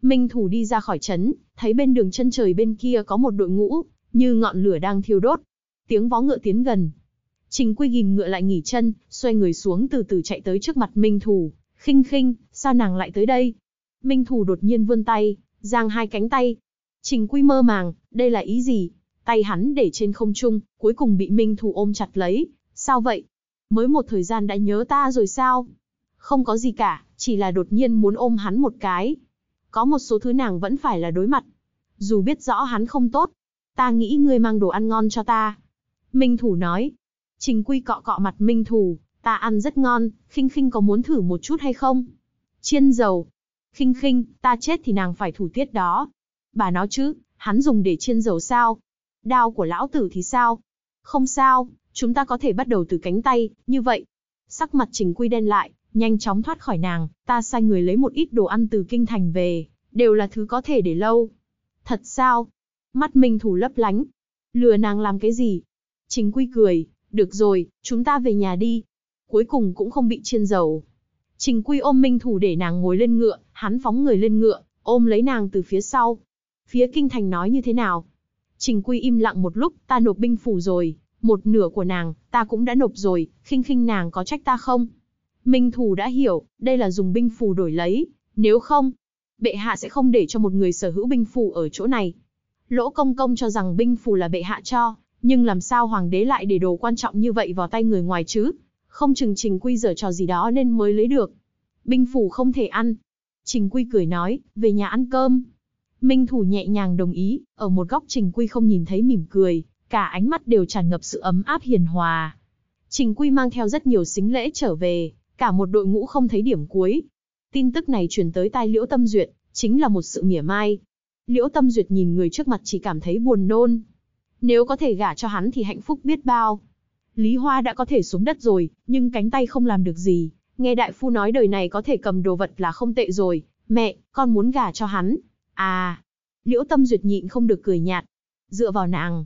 Minh Thù đi ra khỏi trấn, thấy bên đường chân trời bên kia có một đội ngũ, như ngọn lửa đang thiêu đốt, tiếng vó ngựa tiến gần. Trình Quy ghim ngựa lại nghỉ chân, xoay người xuống từ từ chạy tới trước mặt Minh Thù, khinh khinh, sao nàng lại tới đây? Minh Thù đột nhiên vươn tay, giang hai cánh tay. Trình Quy mơ màng, đây là ý gì? Tay hắn để trên không trung, cuối cùng bị Minh Thù ôm chặt lấy, sao vậy? Mới một thời gian đã nhớ ta rồi sao? Không có gì cả, chỉ là đột nhiên muốn ôm hắn một cái. Có một số thứ nàng vẫn phải là đối mặt. Dù biết rõ hắn không tốt, ta nghĩ ngươi mang đồ ăn ngon cho ta, Minh Thủ nói. Trình Quy cọ cọ mặt Minh Thủ, ta ăn rất ngon, khinh khinh có muốn thử một chút hay không? Chiên dầu. Khinh khinh, ta chết thì nàng phải thủ tiết đó. Bà nói chứ, hắn dùng để chiên dầu sao? Đao của lão tử thì sao? Không sao, chúng ta có thể bắt đầu từ cánh tay, như vậy. Sắc mặt Trình Quy đen lại, nhanh chóng thoát khỏi nàng, ta sai người lấy một ít đồ ăn từ kinh thành về, đều là thứ có thể để lâu. Thật sao? Mắt Minh Thủ lấp lánh. Lừa nàng làm cái gì? Chính quy cười, được rồi, chúng ta về nhà đi. Cuối cùng cũng không bị chiên dầu. Trình Quy ôm Minh Thủ để nàng ngồi lên ngựa, hắn phóng người lên ngựa, ôm lấy nàng từ phía sau. Phía kinh thành nói như thế nào? Trình Quy im lặng một lúc, ta nộp binh phủ rồi, một nửa của nàng, ta cũng đã nộp rồi, khinh khinh nàng có trách ta không? Minh Thủ đã hiểu, đây là dùng binh phù đổi lấy, nếu không, bệ hạ sẽ không để cho một người sở hữu binh phù ở chỗ này. Lỗ Công Công cho rằng binh phù là bệ hạ cho, nhưng làm sao hoàng đế lại để đồ quan trọng như vậy vào tay người ngoài chứ? Không chừng Trình Quy giở trò gì đó nên mới lấy được. Binh phủ không thể ăn. Trình Quy cười nói, về nhà ăn cơm. Minh Thủ nhẹ nhàng đồng ý, ở một góc Trình Quy không nhìn thấy mỉm cười, cả ánh mắt đều tràn ngập sự ấm áp hiền hòa. Trình Quy mang theo rất nhiều sính lễ trở về, cả một đội ngũ không thấy điểm cuối. Tin tức này truyền tới tai Liễu Tâm Duyệt, chính là một sự mỉa mai. Liễu Tâm Duyệt nhìn người trước mặt chỉ cảm thấy buồn nôn. Nếu có thể gả cho hắn thì hạnh phúc biết bao. Lý Hoa đã có thể xuống đất rồi, nhưng cánh tay không làm được gì. Nghe đại phu nói đời này có thể cầm đồ vật là không tệ rồi. Mẹ, con muốn gả cho hắn. À, liễu tâm duyệt nhịn không được cười nhạt. Dựa vào nàng.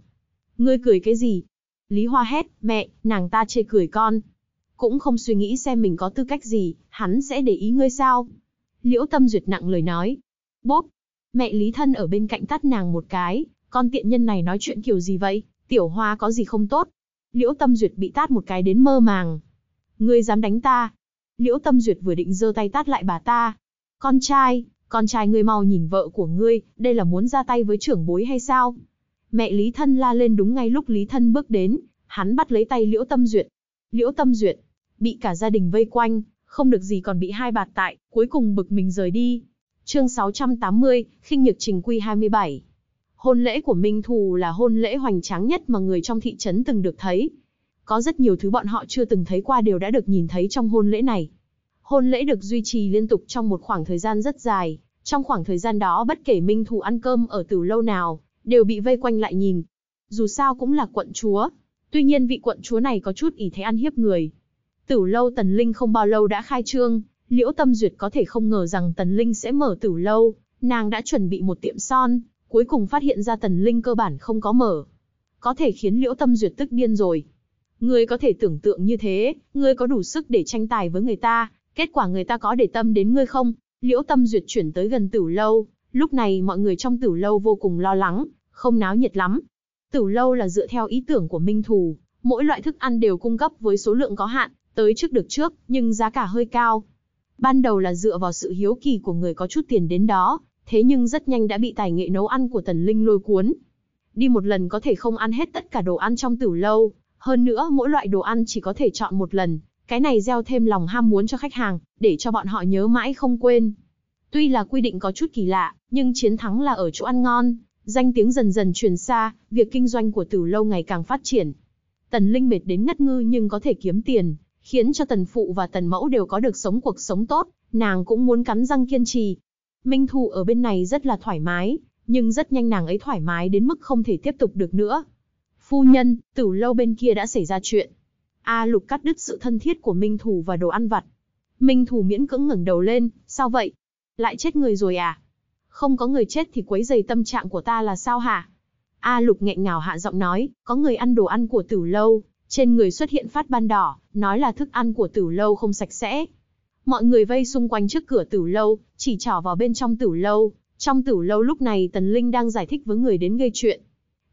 Ngươi cười cái gì? Lý Hoa hét, mẹ, nàng ta chê cười con. Cũng không suy nghĩ xem mình có tư cách gì, hắn sẽ để ý ngươi sao? Liễu tâm duyệt nặng lời nói. Bốp, mẹ Lý Thân ở bên cạnh tắt nàng một cái, con tiện nhân này nói chuyện kiểu gì vậy, tiểu hoa có gì không tốt? Liễu Tâm Duyệt bị tát một cái đến mơ màng. Ngươi dám đánh ta? Liễu Tâm Duyệt vừa định giơ tay tát lại bà ta. Con trai, con trai ngươi mau nhìn vợ của ngươi, đây là muốn ra tay với trưởng bối hay sao? Mẹ Lý Thân la lên đúng ngay lúc Lý Thân bước đến, hắn bắt lấy tay Liễu Tâm Duyệt. Liễu Tâm Duyệt, bị cả gia đình vây quanh, không được gì còn bị hai bạt tại, cuối cùng bực mình rời đi. Chương 680, khinh nhược trình quy 27. Hôn lễ của Minh Thù là hôn lễ hoành tráng nhất mà người trong thị trấn từng được thấy. Có rất nhiều thứ bọn họ chưa từng thấy qua đều đã được nhìn thấy trong hôn lễ này. Hôn lễ được duy trì liên tục trong một khoảng thời gian rất dài. Trong khoảng thời gian đó bất kể Minh Thù ăn cơm ở từ lâu nào, đều bị vây quanh lại nhìn. Dù sao cũng là quận chúa. Tuy nhiên vị quận chúa này có chút ý thế ăn hiếp người. Tử lâu Tần Linh không bao lâu đã khai trương, Liễu Tâm Duyệt có thể không ngờ rằng Tần Linh sẽ mở tử lâu, nàng đã chuẩn bị một tiệm son, cuối cùng phát hiện ra tần linh cơ bản không có mở. Có thể khiến liễu tâm duyệt tức điên rồi. Ngươi có thể tưởng tượng như thế, ngươi có đủ sức để tranh tài với người ta, kết quả người ta có để tâm đến ngươi không? Liễu tâm duyệt chuyển tới gần tử lâu, lúc này mọi người trong tử lâu vô cùng lo lắng, không náo nhiệt lắm. Tử lâu là dựa theo ý tưởng của Minh Thù, mỗi loại thức ăn đều cung cấp với số lượng có hạn, tới trước được trước, nhưng giá cả hơi cao. Ban đầu là dựa vào sự hiếu kỳ của người có chút tiền đến đó, thế nhưng rất nhanh đã bị tài nghệ nấu ăn của Tần Linh lôi cuốn. Đi một lần có thể không ăn hết tất cả đồ ăn trong tử lâu, hơn nữa mỗi loại đồ ăn chỉ có thể chọn một lần, cái này gieo thêm lòng ham muốn cho khách hàng, để cho bọn họ nhớ mãi không quên. Tuy là quy định có chút kỳ lạ, nhưng chiến thắng là ở chỗ ăn ngon, danh tiếng dần dần truyền xa, việc kinh doanh của tử lâu ngày càng phát triển. Tần Linh mệt đến ngất ngư nhưng có thể kiếm tiền, khiến cho Tần Phụ và Tần Mẫu đều có được sống cuộc sống tốt, nàng cũng muốn cắn răng kiên trì, Minh Thu ở bên này rất là thoải mái, nhưng rất nhanh nàng ấy thoải mái đến mức không thể tiếp tục được nữa. Phu nhân, Tử lâu bên kia đã xảy ra chuyện. A Lục cắt đứt sự thân thiết của Minh Thù và đồ ăn vặt. Minh Thù miễn cưỡng ngẩng đầu lên, sao vậy? Lại chết người rồi à? Không có người chết thì quấy dày tâm trạng của ta là sao hả? A Lục nghẹn ngào hạ giọng nói, có người ăn đồ ăn của Tử Lâu, trên người xuất hiện phát ban đỏ, nói là thức ăn của Tử Lâu không sạch sẽ. Mọi người vây xung quanh trước cửa tử lâu, chỉ trỏ vào bên trong tử lâu. Trong tử lâu lúc này Tần Linh đang giải thích với người đến gây chuyện.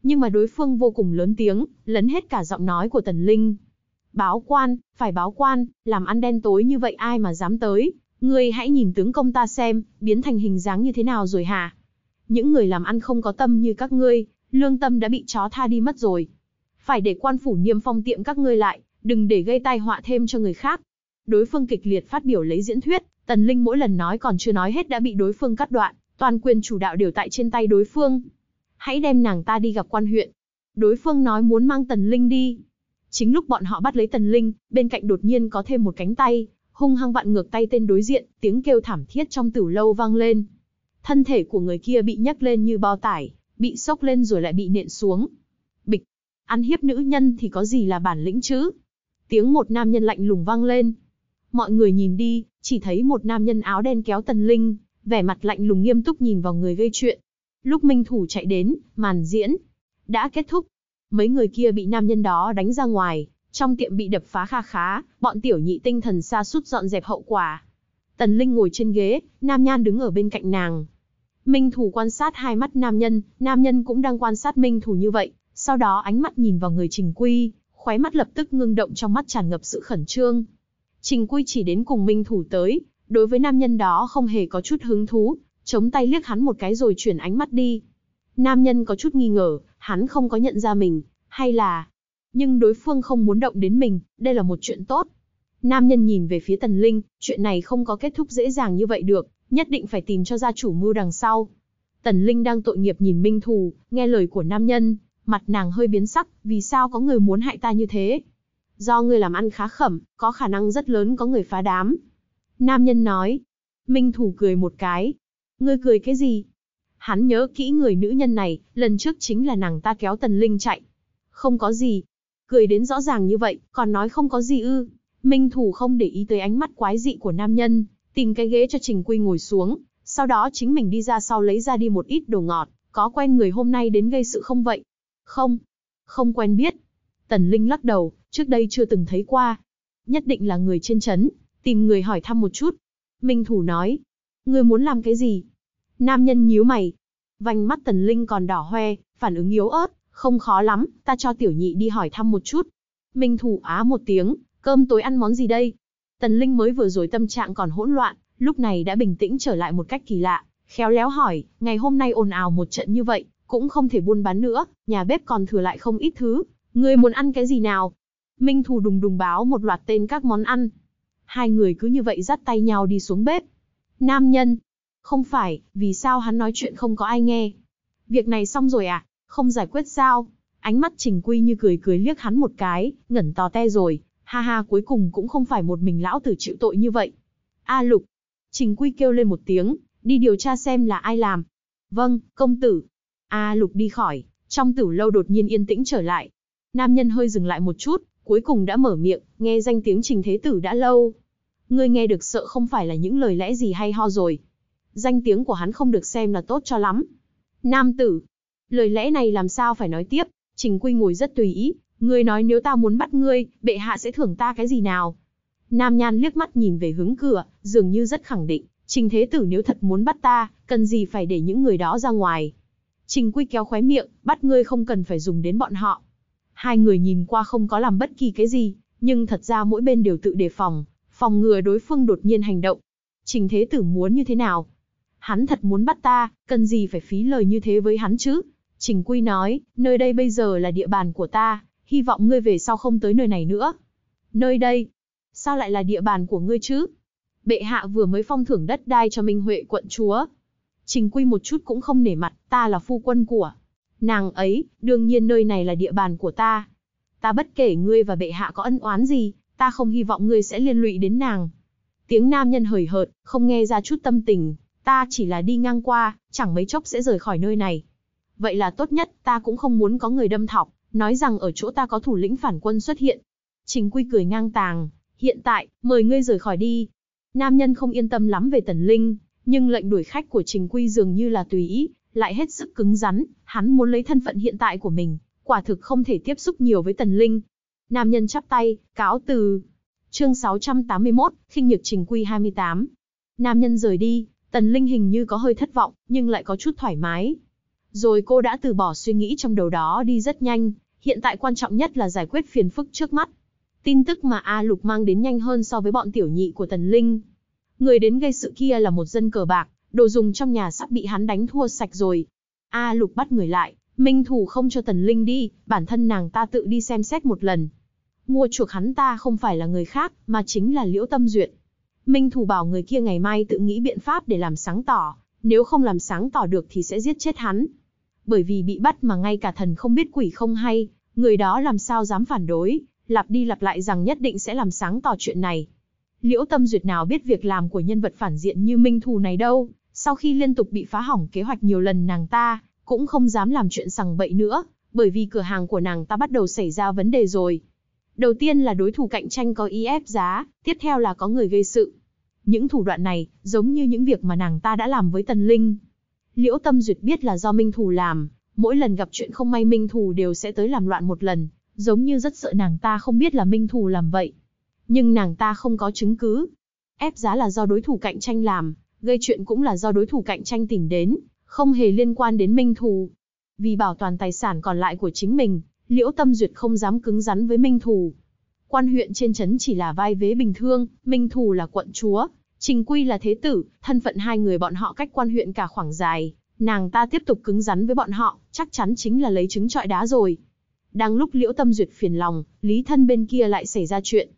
Nhưng mà đối phương vô cùng lớn tiếng, lấn hết cả giọng nói của Tần Linh. Báo quan, phải báo quan, làm ăn đen tối như vậy ai mà dám tới. người hãy nhìn tướng công ta xem, biến thành hình dáng như thế nào rồi hả? Những người làm ăn không có tâm như các ngươi, lương tâm đã bị chó tha đi mất rồi. Phải để quan phủ niêm phong tiệm các ngươi lại, đừng để gây tai họa thêm cho người khác, đối phương kịch liệt phát biểu lấy diễn thuyết, Tần Linh mỗi lần nói còn chưa nói hết đã bị đối phương cắt đoạn, toàn quyền chủ đạo đều tại trên tay đối phương. Hãy đem nàng ta đi gặp quan huyện. Đối phương nói muốn mang Tần Linh đi. Chính lúc bọn họ bắt lấy Tần Linh, bên cạnh đột nhiên có thêm một cánh tay, hung hăng vặn ngược tay tên đối diện, tiếng kêu thảm thiết trong tử lâu vang lên. Thân thể của người kia bị nhấc lên như bao tải, bị sốc lên rồi lại bị nện xuống. Bịch, ăn hiếp nữ nhân thì có gì là bản lĩnh chứ? Tiếng một nam nhân lạnh lùng vang lên, Mọi người nhìn đi, chỉ thấy một nam nhân áo đen kéo Tần Linh, vẻ mặt lạnh lùng nghiêm túc nhìn vào người gây chuyện. Lúc Minh Thủ chạy đến, màn diễn đã kết thúc. Mấy người kia bị nam nhân đó đánh ra ngoài, trong tiệm bị đập phá kha khá, bọn tiểu nhị tinh thần xa sút dọn dẹp hậu quả. Tần Linh ngồi trên ghế, Nam Nhan đứng ở bên cạnh nàng. Minh Thủ quan sát hai mắt nam nhân, nam nhân cũng đang quan sát Minh Thủ như vậy, sau đó ánh mắt nhìn vào người Trình Quy, khóe mắt lập tức ngưng động trong mắt tràn ngập sự khẩn trương, Trình Quy chỉ đến cùng Minh Thủ tới, đối với nam nhân đó không hề có chút hứng thú, chống tay liếc hắn một cái rồi chuyển ánh mắt đi. Nam nhân có chút nghi ngờ, hắn không có nhận ra mình, hay là... Nhưng đối phương không muốn động đến mình, đây là một chuyện tốt. Nam nhân nhìn về phía Tần Linh, chuyện này không có kết thúc dễ dàng như vậy được, nhất định phải tìm cho gia chủ mưu đằng sau. Tần Linh đang tội nghiệp nhìn Minh Thù, nghe lời của nam nhân, mặt nàng hơi biến sắc, vì sao có người muốn hại ta như thế? Do ngươi làm ăn khá khẩm, có khả năng rất lớn có người phá đám. Nam nhân nói. Minh Thủ cười một cái. Ngươi cười cái gì? Hắn nhớ kỹ người nữ nhân này, lần trước chính là nàng ta kéo Tần Linh chạy. Không có gì. Cười đến rõ ràng như vậy, còn nói không có gì ư. Minh Thủ không để ý tới ánh mắt quái dị của nam nhân, tìm cái ghế cho Trình Quy ngồi xuống, sau đó chính mình đi ra sau lấy ra đi một ít đồ ngọt, có quen người hôm nay đến gây sự không vậy? Không, không quen biết. Tần Linh lắc đầu, trước đây chưa từng thấy qua. Nhất định là người trên chấn, tìm người hỏi thăm một chút. Minh Thủ nói, ngươi muốn làm cái gì? Nam nhân nhíu mày. Vành mắt Tần Linh còn đỏ hoe, phản ứng yếu ớt, không khó lắm, ta cho tiểu nhị đi hỏi thăm một chút. Minh Thủ á một tiếng, cơm tối ăn món gì đây? Tần Linh mới vừa rồi tâm trạng còn hỗn loạn, lúc này đã bình tĩnh trở lại một cách kỳ lạ, khéo léo hỏi, ngày hôm nay ồn ào một trận như vậy, cũng không thể buôn bán nữa, nhà bếp còn thừa lại không ít thứ, Ngươi muốn ăn cái gì nào? Minh Thù đùng đùng báo một loạt tên các món ăn. Hai người cứ như vậy dắt tay nhau đi xuống bếp. Nam nhân. Không phải, vì sao hắn nói chuyện không có ai nghe? Việc này xong rồi à? Không giải quyết sao? Ánh mắt Trình Quy như cười cười liếc hắn một cái, ngẩn to te rồi. Ha ha cuối cùng cũng không phải một mình lão tử chịu tội như vậy. A lục. Trình Quy kêu lên một tiếng, đi điều tra xem là ai làm. Vâng, công tử. A lục đi khỏi, trong tử lâu đột nhiên yên tĩnh trở lại, Nam nhân hơi dừng lại một chút, cuối cùng đã mở miệng, nghe danh tiếng trình thế tử đã lâu. Ngươi nghe được sợ không phải là những lời lẽ gì hay ho rồi. Danh tiếng của hắn không được xem là tốt cho lắm. Nam tử, lời lẽ này làm sao phải nói tiếp, trình quy ngồi rất tùy ý. Ngươi nói nếu ta muốn bắt ngươi, bệ hạ sẽ thưởng ta cái gì nào? Nam nhan liếc mắt nhìn về hướng cửa, dường như rất khẳng định, trình thế tử nếu thật muốn bắt ta, cần gì phải để những người đó ra ngoài. Trình quy kéo khóe miệng, bắt ngươi không cần phải dùng đến bọn họ, Hai người nhìn qua không có làm bất kỳ cái gì, nhưng thật ra mỗi bên đều tự đề phòng, phòng ngừa đối phương đột nhiên hành động. Trình Thế Tử muốn như thế nào? Hắn thật muốn bắt ta, cần gì phải phí lời như thế với hắn chứ? Trình Quy nói, nơi đây bây giờ là địa bàn của ta, hy vọng ngươi về sau không tới nơi này nữa. Nơi đây? Sao lại là địa bàn của ngươi chứ? Bệ hạ vừa mới phong thưởng đất đai cho Minh Huệ quận chúa. Trình Quy một chút cũng không nể mặt, ta là phu quân của. Nàng ấy, đương nhiên nơi này là địa bàn của ta. Ta bất kể ngươi và bệ hạ có ân oán gì, ta không hy vọng ngươi sẽ liên lụy đến nàng. Tiếng nam nhân hời hợt, không nghe ra chút tâm tình, ta chỉ là đi ngang qua, chẳng mấy chốc sẽ rời khỏi nơi này. Vậy là tốt nhất, ta cũng không muốn có người đâm thọc, nói rằng ở chỗ ta có thủ lĩnh phản quân xuất hiện. Trình Quy cười ngang tàng, hiện tại, mời ngươi rời khỏi đi. Nam nhân không yên tâm lắm về Tần Linh, nhưng lệnh đuổi khách của Trình Quy dường như là tùy ý, lại hết sức cứng rắn, hắn muốn lấy thân phận hiện tại của mình, quả thực không thể tiếp xúc nhiều với Tần Linh. Nam nhân chắp tay, cáo từ. Chương 681, khinh nhược trình quy 28. Nam nhân rời đi, Tần Linh hình như có hơi thất vọng, nhưng lại có chút thoải mái. Rồi cô đã từ bỏ suy nghĩ trong đầu đó đi rất nhanh, hiện tại quan trọng nhất là giải quyết phiền phức trước mắt. Tin tức mà A Lục mang đến nhanh hơn so với bọn tiểu nhị của Tần Linh. Người đến gây sự kia là một dân cờ bạc, đồ dùng trong nhà sắp bị hắn đánh thua sạch rồi. A Lục bắt người lại, minh thủ không cho Tần Linh đi, bản thân nàng ta tự đi xem xét một lần. Mua chuộc hắn ta không phải là người khác, mà chính là Liễu Tâm Duyệt. Minh thủ bảo người kia ngày mai tự nghĩ biện pháp để làm sáng tỏ, nếu không làm sáng tỏ được thì sẽ giết chết hắn. Bởi vì bị bắt mà ngay cả thần không biết quỷ không hay, người đó làm sao dám phản đối, lặp đi lặp lại rằng nhất định sẽ làm sáng tỏ chuyện này. Liễu Tâm Duyệt nào biết việc làm của nhân vật phản diện như Minh Thù này đâu, sau khi liên tục bị phá hỏng kế hoạch nhiều lần nàng ta, cũng không dám làm chuyện sằng bậy nữa, bởi vì cửa hàng của nàng ta bắt đầu xảy ra vấn đề rồi. Đầu tiên là đối thủ cạnh tranh có ý ép giá, tiếp theo là có người gây sự. Những thủ đoạn này, giống như những việc mà nàng ta đã làm với Tần Linh. Liễu Tâm Duyệt biết là do Minh Thù làm, mỗi lần gặp chuyện không may Minh Thù đều sẽ tới làm loạn một lần, giống như rất sợ nàng ta không biết là Minh Thù làm vậy. Nhưng nàng ta không có chứng cứ. Ép giá là do đối thủ cạnh tranh làm, gây chuyện cũng là do đối thủ cạnh tranh tìm đến, không hề liên quan đến Minh Thù. Vì bảo toàn tài sản còn lại của chính mình, Liễu Tâm Duyệt không dám cứng rắn với Minh Thù. Quan huyện trên chấn chỉ là vai vế bình thường, Minh Thù là quận chúa, Trình Quy là thế tử, thân phận hai người bọn họ cách quan huyện cả khoảng dài, nàng ta tiếp tục cứng rắn với bọn họ, chắc chắn chính là lấy trứng trọi đá rồi. Đang lúc Liễu Tâm Duyệt phiền lòng, Lý Thân bên kia lại xảy ra chuyện.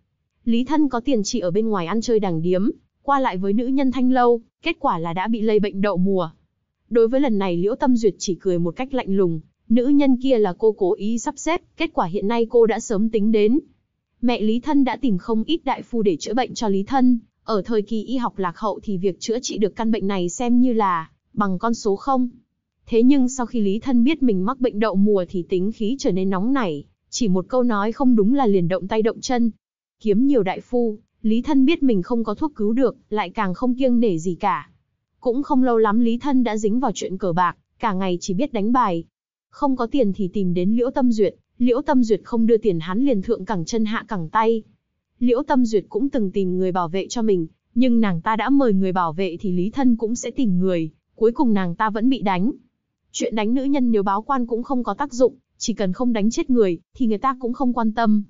Lý Thân có tiền chỉ ở bên ngoài ăn chơi đàng điếm, qua lại với nữ nhân thanh lâu, kết quả là đã bị lây bệnh đậu mùa. Đối với lần này Liễu Tâm Duyệt chỉ cười một cách lạnh lùng, nữ nhân kia là cô cố ý sắp xếp, kết quả hiện nay cô đã sớm tính đến. Mẹ Lý Thân đã tìm không ít đại phu để chữa bệnh cho Lý Thân, ở thời kỳ y học lạc hậu thì việc chữa trị được căn bệnh này xem như là bằng con số không. Thế nhưng sau khi Lý Thân biết mình mắc bệnh đậu mùa thì tính khí trở nên nóng nảy, chỉ một câu nói không đúng là liền động tay động chân. Kiếm nhiều đại phu, Lý Thân biết mình không có thuốc cứu được, lại càng không kiêng nể gì cả. Cũng không lâu lắm Lý Thân đã dính vào chuyện cờ bạc, cả ngày chỉ biết đánh bài. Không có tiền thì tìm đến Liễu Tâm Duyệt, Liễu Tâm Duyệt không đưa tiền hắn liền thượng cẳng chân hạ cẳng tay. Liễu Tâm Duyệt cũng từng tìm người bảo vệ cho mình, nhưng nàng ta đã mời người bảo vệ thì Lý Thân cũng sẽ tìm người, cuối cùng nàng ta vẫn bị đánh. Chuyện đánh nữ nhân nếu báo quan cũng không có tác dụng, chỉ cần không đánh chết người, thì người ta cũng không quan tâm.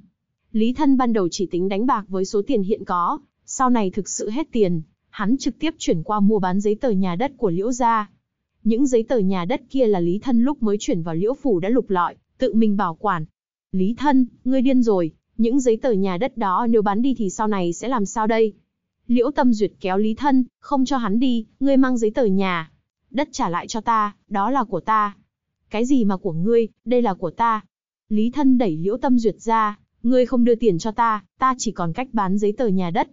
Lý Thân ban đầu chỉ tính đánh bạc với số tiền hiện có, sau này thực sự hết tiền, hắn trực tiếp chuyển qua mua bán giấy tờ nhà đất của Liễu gia. Những giấy tờ nhà đất kia là Lý Thân lúc mới chuyển vào Liễu phủ đã lục lọi, tự mình bảo quản. Lý Thân, ngươi điên rồi, những giấy tờ nhà đất đó nếu bán đi thì sau này sẽ làm sao đây? Liễu Tâm Duyệt kéo Lý Thân, không cho hắn đi, ngươi mang giấy tờ nhà. Đất trả lại cho ta, đó là của ta. Cái gì mà của ngươi, đây là của ta. Lý Thân đẩy Liễu Tâm Duyệt ra, Ngươi không đưa tiền cho ta, ta chỉ còn cách bán giấy tờ nhà đất.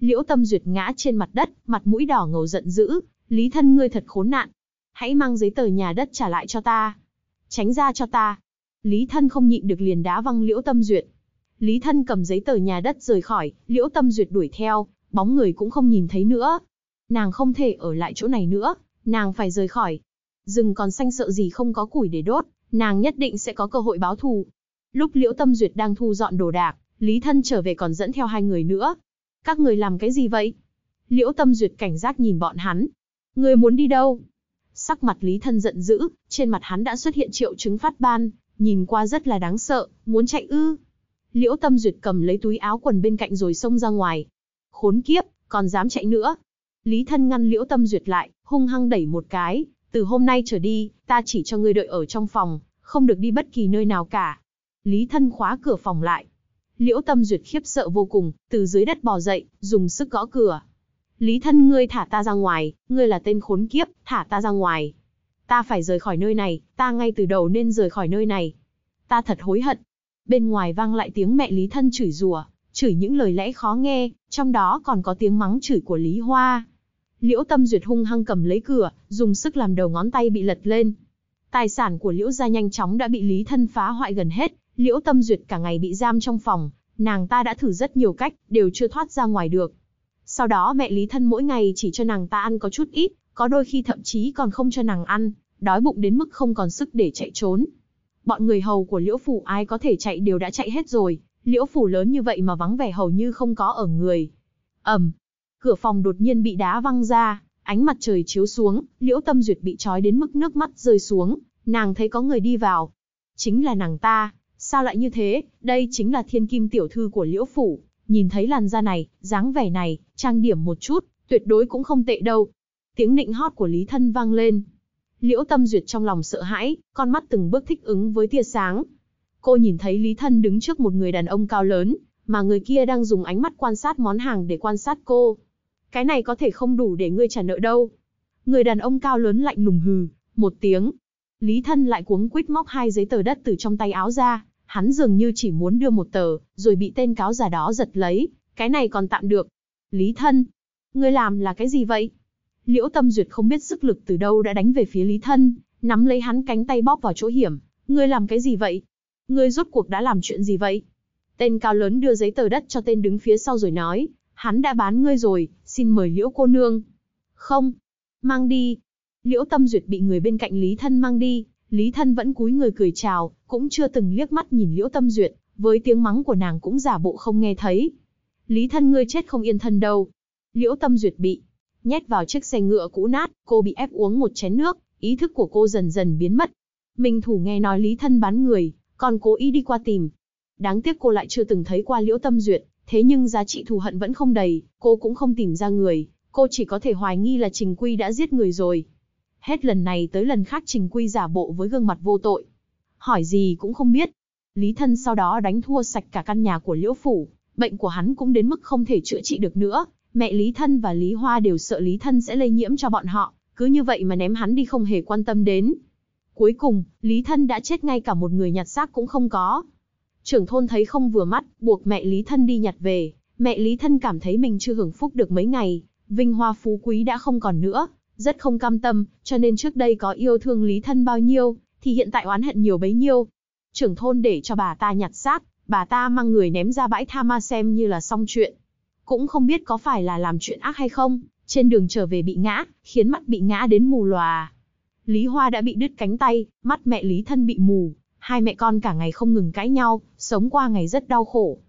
Liễu Tâm Duyệt ngã trên mặt đất, mặt mũi đỏ ngầu giận dữ, lý thân ngươi thật khốn nạn. Hãy mang giấy tờ nhà đất trả lại cho ta. Tránh ra cho ta. Lý thân không nhịn được liền đá văng Liễu Tâm Duyệt. Lý thân cầm giấy tờ nhà đất rời khỏi, Liễu Tâm Duyệt đuổi theo, bóng người cũng không nhìn thấy nữa. Nàng không thể ở lại chỗ này nữa, nàng phải rời khỏi. Rừng còn xanh sợ gì không có củi để đốt, nàng nhất định sẽ có cơ hội báo thù. Lúc Liễu Tâm Duyệt đang thu dọn đồ đạc, Lý Thân trở về còn dẫn theo hai người nữa. Các người làm cái gì vậy? Liễu Tâm Duyệt cảnh giác nhìn bọn hắn. Người muốn đi đâu? Sắc mặt Lý Thân giận dữ, trên mặt hắn đã xuất hiện triệu chứng phát ban, nhìn qua rất là đáng sợ, muốn chạy ư. Liễu Tâm Duyệt cầm lấy túi áo quần bên cạnh rồi xông ra ngoài. Khốn kiếp, còn dám chạy nữa. Lý Thân ngăn Liễu Tâm Duyệt lại, hung hăng đẩy một cái. Từ hôm nay trở đi, ta chỉ cho ngươi đợi ở trong phòng, không được đi bất kỳ nơi nào cả. Lý Thân khóa cửa phòng lại. Liễu Tâm Duyệt khiếp sợ vô cùng, từ dưới đất bò dậy, dùng sức gõ cửa. Lý Thân ngươi thả ta ra ngoài, ngươi là tên khốn kiếp, thả ta ra ngoài. Ta phải rời khỏi nơi này, ta ngay từ đầu nên rời khỏi nơi này. Ta thật hối hận. Bên ngoài vang lại tiếng mẹ Lý Thân chửi rủa, chửi những lời lẽ khó nghe, trong đó còn có tiếng mắng chửi của Lý Hoa. Liễu Tâm Duyệt hung hăng cầm lấy cửa, dùng sức làm đầu ngón tay bị lật lên. Tài sản của Liễu gia nhanh chóng đã bị Lý Thân phá hoại gần hết, Liễu Tâm Duyệt cả ngày bị giam trong phòng, nàng ta đã thử rất nhiều cách, đều chưa thoát ra ngoài được. Sau đó mẹ Lý Thân mỗi ngày chỉ cho nàng ta ăn có chút ít, có đôi khi thậm chí còn không cho nàng ăn, đói bụng đến mức không còn sức để chạy trốn. Bọn người hầu của Liễu Phủ ai có thể chạy đều đã chạy hết rồi, Liễu Phủ lớn như vậy mà vắng vẻ hầu như không có ở người. Ẩm, cửa phòng đột nhiên bị đá văng ra, ánh mặt trời chiếu xuống, Liễu Tâm Duyệt bị trói đến mức nước mắt rơi xuống, nàng thấy có người đi vào. Chính là nàng ta, Sao lại như thế? Đây chính là thiên kim tiểu thư của Liễu Phủ. Nhìn thấy làn da này, dáng vẻ này, trang điểm một chút, tuyệt đối cũng không tệ đâu. Tiếng nịnh hót của Lý Thân vang lên. Liễu Tâm Duyệt trong lòng sợ hãi, con mắt từng bước thích ứng với tia sáng. Cô nhìn thấy Lý Thân đứng trước một người đàn ông cao lớn, mà người kia đang dùng ánh mắt quan sát món hàng để quan sát cô. Cái này có thể không đủ để ngươi trả nợ đâu. Người đàn ông cao lớn lạnh lùng hừ, một tiếng. Lý Thân lại cuống quýt móc hai giấy tờ đất từ trong tay áo ra, Hắn dường như chỉ muốn đưa một tờ, rồi bị tên cáo giả đó giật lấy, cái này còn tạm được. Lý thân, ngươi làm là cái gì vậy? Liễu Tâm Duyệt không biết sức lực từ đâu đã đánh về phía Lý Thân, nắm lấy hắn cánh tay bóp vào chỗ hiểm. Ngươi làm cái gì vậy? Ngươi rốt cuộc đã làm chuyện gì vậy? Tên cao lớn đưa giấy tờ đất cho tên đứng phía sau rồi nói, hắn đã bán ngươi rồi, xin mời Liễu cô nương. Không, mang đi. Liễu Tâm Duyệt bị người bên cạnh Lý Thân mang đi, Lý Thân vẫn cúi người cười chào, cũng chưa từng liếc mắt nhìn Liễu Tâm Duyệt, với tiếng mắng của nàng cũng giả bộ không nghe thấy. Lý Thân ngươi chết không yên thân đâu. Liễu Tâm Duyệt bị nhét vào chiếc xe ngựa cũ nát, cô bị ép uống một chén nước, ý thức của cô dần dần biến mất. Minh Thủ nghe nói Lý Thân bán người, còn cố ý đi qua tìm. Đáng tiếc cô lại chưa từng thấy qua Liễu Tâm Duyệt, thế nhưng giá trị thù hận vẫn không đầy, cô cũng không tìm ra người, cô chỉ có thể hoài nghi là Trình Quy đã giết người rồi. Hết lần này tới lần khác Trình Quy giả bộ với gương mặt vô tội. Hỏi gì cũng không biết. Lý Thân sau đó đánh thua sạch cả căn nhà của Liễu Phủ, bệnh của hắn cũng đến mức không thể chữa trị được nữa. Mẹ Lý Thân và Lý Hoa đều sợ Lý Thân sẽ lây nhiễm cho bọn họ, cứ như vậy mà ném hắn đi không hề quan tâm đến. Cuối cùng, Lý Thân đã chết ngay cả một người nhặt xác cũng không có. Trưởng thôn thấy không vừa mắt, buộc mẹ Lý Thân đi nhặt về. Mẹ Lý Thân cảm thấy mình chưa hưởng phúc được mấy ngày, vinh hoa phú quý đã không còn nữa, rất không cam tâm, cho nên trước đây có yêu thương Lý Thân bao nhiêu, thì hiện tại oán hận nhiều bấy nhiêu. Trưởng thôn để cho bà ta nhặt xác, bà ta mang người ném ra bãi tha ma xem như là xong chuyện. Cũng không biết có phải là làm chuyện ác hay không, trên đường trở về bị ngã, khiến mắt bị ngã đến mù lòa. Lý Hoa đã bị đứt cánh tay, mắt mẹ Lý Thân bị mù, hai mẹ con cả ngày không ngừng cãi nhau, sống qua ngày rất đau khổ.